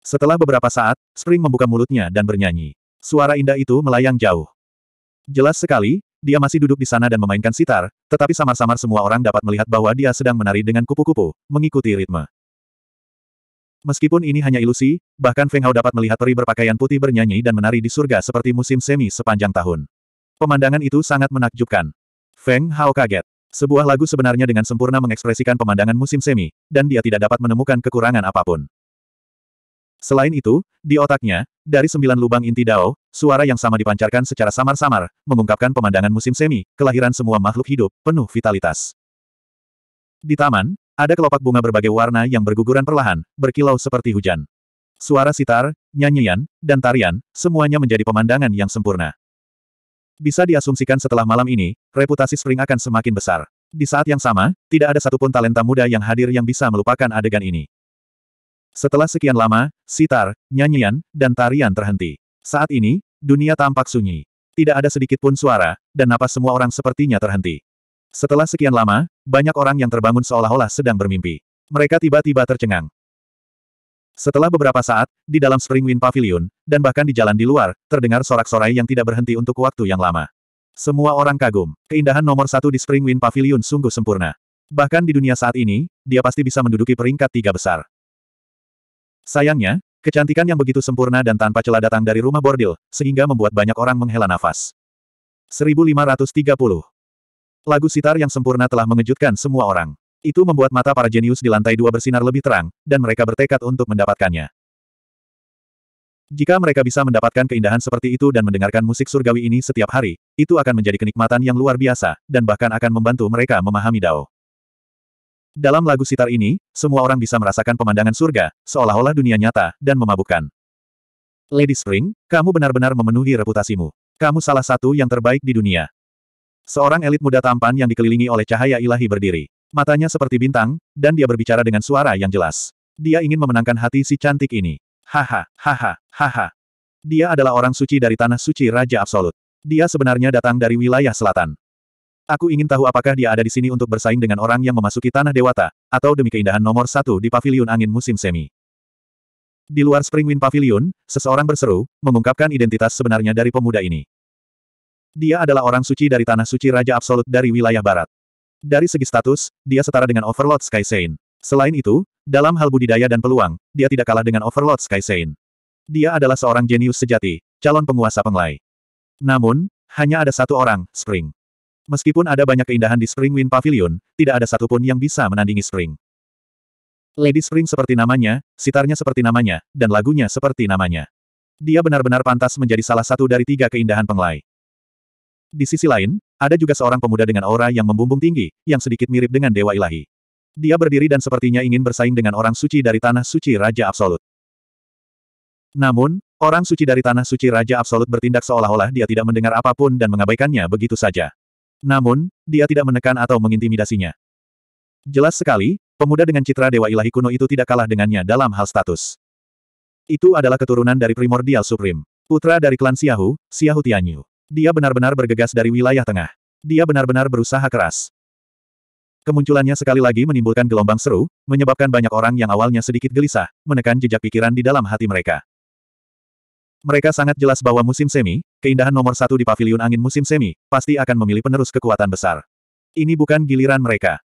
Setelah beberapa saat, Spring membuka mulutnya dan bernyanyi. Suara indah itu melayang jauh. Jelas sekali, dia masih duduk di sana dan memainkan sitar, tetapi samar-samar semua orang dapat melihat bahwa dia sedang menari dengan kupu-kupu, mengikuti ritme. Meskipun ini hanya ilusi, bahkan Feng Hao dapat melihat peri berpakaian putih bernyanyi dan menari di surga seperti musim semi sepanjang tahun. Pemandangan itu sangat menakjubkan. Feng Hao kaget. Sebuah lagu sebenarnya dengan sempurna mengekspresikan pemandangan musim semi, dan dia tidak dapat menemukan kekurangan apapun. Selain itu, di otaknya, dari sembilan lubang inti Dao, suara yang sama dipancarkan secara samar-samar, mengungkapkan pemandangan musim semi, kelahiran semua makhluk hidup, penuh vitalitas. Di taman, ada kelopak bunga berbagai warna yang berguguran perlahan, berkilau seperti hujan. Suara sitar, nyanyian, dan tarian, semuanya menjadi pemandangan yang sempurna. Bisa diasumsikan setelah malam ini, reputasi Spring akan semakin besar. Di saat yang sama, tidak ada satupun talenta muda yang hadir yang bisa melupakan adegan ini. Setelah sekian lama, sitar, nyanyian, dan tarian terhenti. Saat ini, dunia tampak sunyi. Tidak ada sedikit pun suara, dan napas semua orang sepertinya terhenti. Setelah sekian lama, banyak orang yang terbangun seolah-olah sedang bermimpi. Mereka tiba-tiba tercengang. Setelah beberapa saat, di dalam Spring Wind Pavilion, dan bahkan di jalan di luar, terdengar sorak-sorai yang tidak berhenti untuk waktu yang lama. Semua orang kagum, keindahan nomor satu di Spring Wind Pavilion sungguh sempurna. Bahkan di dunia saat ini, dia pasti bisa menduduki peringkat tiga besar. Sayangnya, kecantikan yang begitu sempurna dan tanpa celah datang dari rumah bordil, sehingga membuat banyak orang menghela nafas. 1530. Lagu sitar yang sempurna telah mengejutkan semua orang. Itu membuat mata para jenius di lantai dua bersinar lebih terang, dan mereka bertekad untuk mendapatkannya. Jika mereka bisa mendapatkan keindahan seperti itu dan mendengarkan musik surgawi ini setiap hari, itu akan menjadi kenikmatan yang luar biasa, dan bahkan akan membantu mereka memahami Dao. Dalam lagu sitar ini, semua orang bisa merasakan pemandangan surga, seolah-olah dunia nyata, dan memabukkan. Lady Spring, kamu benar-benar memenuhi reputasimu. Kamu salah satu yang terbaik di dunia. Seorang elit muda tampan yang dikelilingi oleh cahaya ilahi berdiri. Matanya seperti bintang, dan dia berbicara dengan suara yang jelas. Dia ingin memenangkan hati si cantik ini. Haha, haha, haha. Dia adalah orang suci dari tanah suci Raja Absolut. Dia sebenarnya datang dari wilayah selatan. Aku ingin tahu apakah dia ada di sini untuk bersaing dengan orang yang memasuki tanah dewata, atau demi keindahan nomor satu di paviliun angin musim semi. Di luar Spring Springwind Pavilion, seseorang berseru, mengungkapkan identitas sebenarnya dari pemuda ini. Dia adalah orang suci dari tanah suci Raja Absolut dari wilayah barat. Dari segi status, dia setara dengan Overlord Sky Saint. Selain itu, dalam hal budidaya dan peluang, dia tidak kalah dengan Overlord Sky Saint. Dia adalah seorang jenius sejati, calon penguasa penglai. Namun, hanya ada satu orang, Spring. Meskipun ada banyak keindahan di Spring Wind Pavilion, tidak ada satupun yang bisa menandingi Spring. Lady Spring seperti namanya, sitarnya seperti namanya, dan lagunya seperti namanya. Dia benar-benar pantas menjadi salah satu dari tiga keindahan penglai. Di sisi lain, ada juga seorang pemuda dengan aura yang membumbung tinggi, yang sedikit mirip dengan Dewa Ilahi. Dia berdiri dan sepertinya ingin bersaing dengan orang suci dari Tanah Suci Raja Absolut. Namun, orang suci dari Tanah Suci Raja Absolut bertindak seolah-olah dia tidak mendengar apapun dan mengabaikannya begitu saja. Namun, dia tidak menekan atau mengintimidasinya. Jelas sekali, pemuda dengan citra Dewa Ilahi kuno itu tidak kalah dengannya dalam hal status. Itu adalah keturunan dari Primordial Supreme. Putra dari klan siahu, siahu Tianyu. Dia benar-benar bergegas dari wilayah tengah. Dia benar-benar berusaha keras. Kemunculannya sekali lagi menimbulkan gelombang seru, menyebabkan banyak orang yang awalnya sedikit gelisah, menekan jejak pikiran di dalam hati mereka. Mereka sangat jelas bahwa musim semi, keindahan nomor satu di Pavilion angin musim semi, pasti akan memilih penerus kekuatan besar. Ini bukan giliran mereka.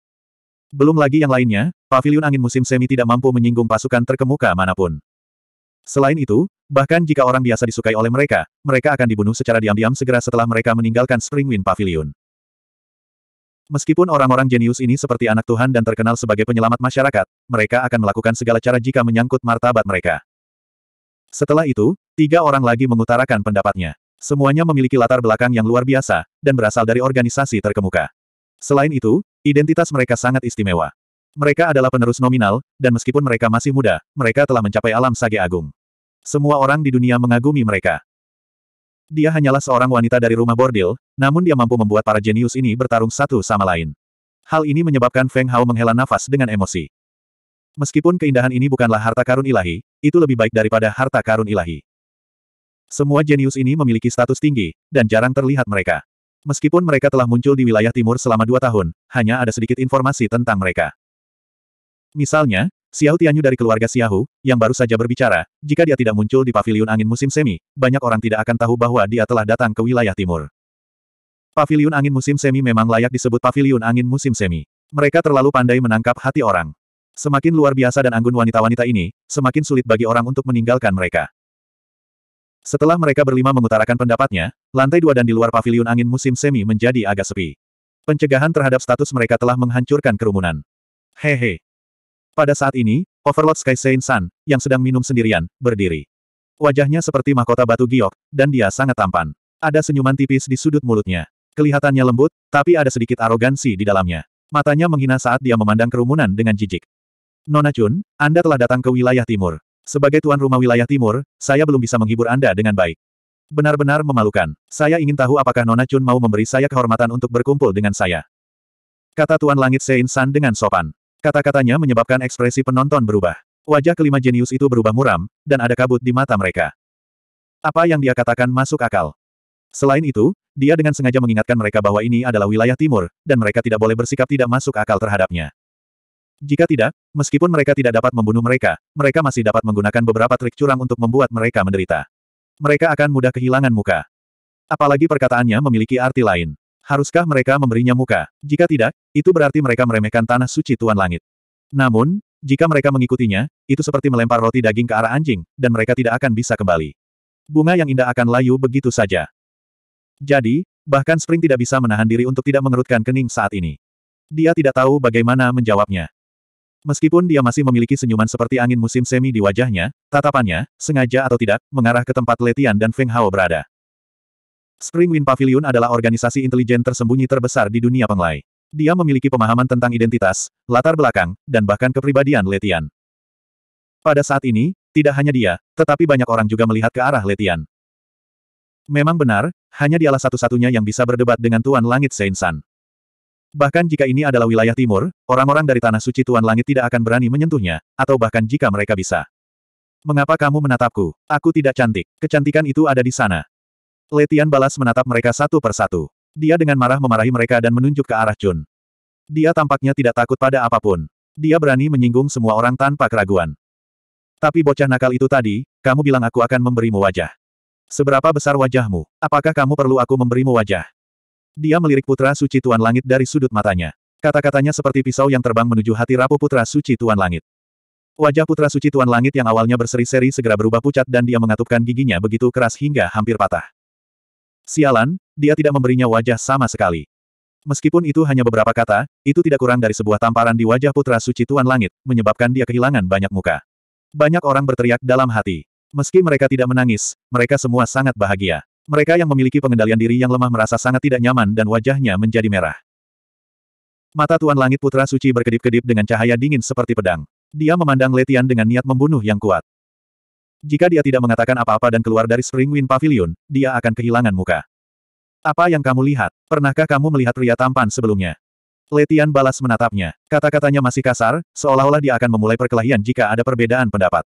Belum lagi yang lainnya, Pavilion angin musim semi tidak mampu menyinggung pasukan terkemuka manapun. Selain itu, bahkan jika orang biasa disukai oleh mereka, mereka akan dibunuh secara diam-diam segera setelah mereka meninggalkan Spring Wind Pavilion. Meskipun orang-orang jenius ini seperti anak Tuhan dan terkenal sebagai penyelamat masyarakat, mereka akan melakukan segala cara jika menyangkut martabat mereka. Setelah itu, tiga orang lagi mengutarakan pendapatnya. Semuanya memiliki latar belakang yang luar biasa, dan berasal dari organisasi terkemuka. Selain itu, identitas mereka sangat istimewa. Mereka adalah penerus nominal, dan meskipun mereka masih muda, mereka telah mencapai alam sage agung. Semua orang di dunia mengagumi mereka. Dia hanyalah seorang wanita dari rumah bordil, namun dia mampu membuat para jenius ini bertarung satu sama lain. Hal ini menyebabkan Feng Hao menghela nafas dengan emosi. Meskipun keindahan ini bukanlah harta karun ilahi, itu lebih baik daripada harta karun ilahi. Semua jenius ini memiliki status tinggi, dan jarang terlihat mereka. Meskipun mereka telah muncul di wilayah timur selama dua tahun, hanya ada sedikit informasi tentang mereka. Misalnya, Xiao Tianyu dari keluarga Xiahu, yang baru saja berbicara, jika dia tidak muncul di paviliun angin musim semi, banyak orang tidak akan tahu bahwa dia telah datang ke wilayah timur. Paviliun angin musim semi memang layak disebut paviliun angin musim semi. Mereka terlalu pandai menangkap hati orang. Semakin luar biasa dan anggun wanita-wanita ini, semakin sulit bagi orang untuk meninggalkan mereka. Setelah mereka berlima mengutarakan pendapatnya, lantai dua dan di luar paviliun angin musim semi menjadi agak sepi. Pencegahan terhadap status mereka telah menghancurkan kerumunan. Hehe. Pada saat ini, Overlord Sky Saint Sun, yang sedang minum sendirian, berdiri. Wajahnya seperti mahkota batu giok, dan dia sangat tampan. Ada senyuman tipis di sudut mulutnya. Kelihatannya lembut, tapi ada sedikit arogansi di dalamnya. Matanya menghina saat dia memandang kerumunan dengan jijik. Nona Chun, Anda telah datang ke wilayah timur. Sebagai tuan rumah wilayah timur, saya belum bisa menghibur Anda dengan baik. Benar-benar memalukan. Saya ingin tahu apakah Nona Chun mau memberi saya kehormatan untuk berkumpul dengan saya. Kata Tuan Langit Sein San dengan sopan. Kata-katanya menyebabkan ekspresi penonton berubah. Wajah kelima jenius itu berubah muram, dan ada kabut di mata mereka. Apa yang dia katakan masuk akal. Selain itu, dia dengan sengaja mengingatkan mereka bahwa ini adalah wilayah timur, dan mereka tidak boleh bersikap tidak masuk akal terhadapnya. Jika tidak, meskipun mereka tidak dapat membunuh mereka, mereka masih dapat menggunakan beberapa trik curang untuk membuat mereka menderita. Mereka akan mudah kehilangan muka. Apalagi perkataannya memiliki arti lain. Haruskah mereka memberinya muka? Jika tidak, itu berarti mereka meremehkan tanah suci Tuan Langit. Namun, jika mereka mengikutinya, itu seperti melempar roti daging ke arah anjing, dan mereka tidak akan bisa kembali. Bunga yang indah akan layu begitu saja. Jadi, bahkan Spring tidak bisa menahan diri untuk tidak mengerutkan kening saat ini. Dia tidak tahu bagaimana menjawabnya. Meskipun dia masih memiliki senyuman seperti angin musim semi di wajahnya, tatapannya, sengaja atau tidak, mengarah ke tempat Letian dan Feng Hao berada. Spring Wind Pavilion adalah organisasi intelijen tersembunyi terbesar di dunia penglai. Dia memiliki pemahaman tentang identitas, latar belakang, dan bahkan kepribadian Letian. Pada saat ini, tidak hanya dia, tetapi banyak orang juga melihat ke arah Letian. Memang benar, hanya dialah satu-satunya yang bisa berdebat dengan Tuan Langit Seinsan. Bahkan jika ini adalah wilayah timur, orang-orang dari Tanah Suci Tuan Langit tidak akan berani menyentuhnya, atau bahkan jika mereka bisa. Mengapa kamu menatapku? Aku tidak cantik. Kecantikan itu ada di sana. Letian balas menatap mereka satu per satu. Dia dengan marah memarahi mereka dan menunjuk ke arah Chun. Dia tampaknya tidak takut pada apapun. Dia berani menyinggung semua orang tanpa keraguan. Tapi bocah nakal itu tadi, kamu bilang aku akan memberimu wajah. Seberapa besar wajahmu? Apakah kamu perlu aku memberimu wajah? Dia melirik Putra Suci Tuan Langit dari sudut matanya. Kata-katanya seperti pisau yang terbang menuju hati rapuh Putra Suci Tuan Langit. Wajah Putra Suci Tuan Langit yang awalnya berseri-seri segera berubah pucat dan dia mengatupkan giginya begitu keras hingga hampir patah. Sialan, dia tidak memberinya wajah sama sekali. Meskipun itu hanya beberapa kata, itu tidak kurang dari sebuah tamparan di wajah Putra Suci Tuan Langit, menyebabkan dia kehilangan banyak muka. Banyak orang berteriak dalam hati. Meski mereka tidak menangis, mereka semua sangat bahagia. Mereka yang memiliki pengendalian diri yang lemah merasa sangat tidak nyaman dan wajahnya menjadi merah. Mata Tuan Langit Putra Suci berkedip-kedip dengan cahaya dingin seperti pedang. Dia memandang Letian dengan niat membunuh yang kuat. Jika dia tidak mengatakan apa-apa dan keluar dari Spring Wind Pavilion, dia akan kehilangan muka. Apa yang kamu lihat? Pernahkah kamu melihat pria tampan sebelumnya? Letian balas menatapnya. Kata-katanya masih kasar, seolah-olah dia akan memulai perkelahian jika ada perbedaan pendapat.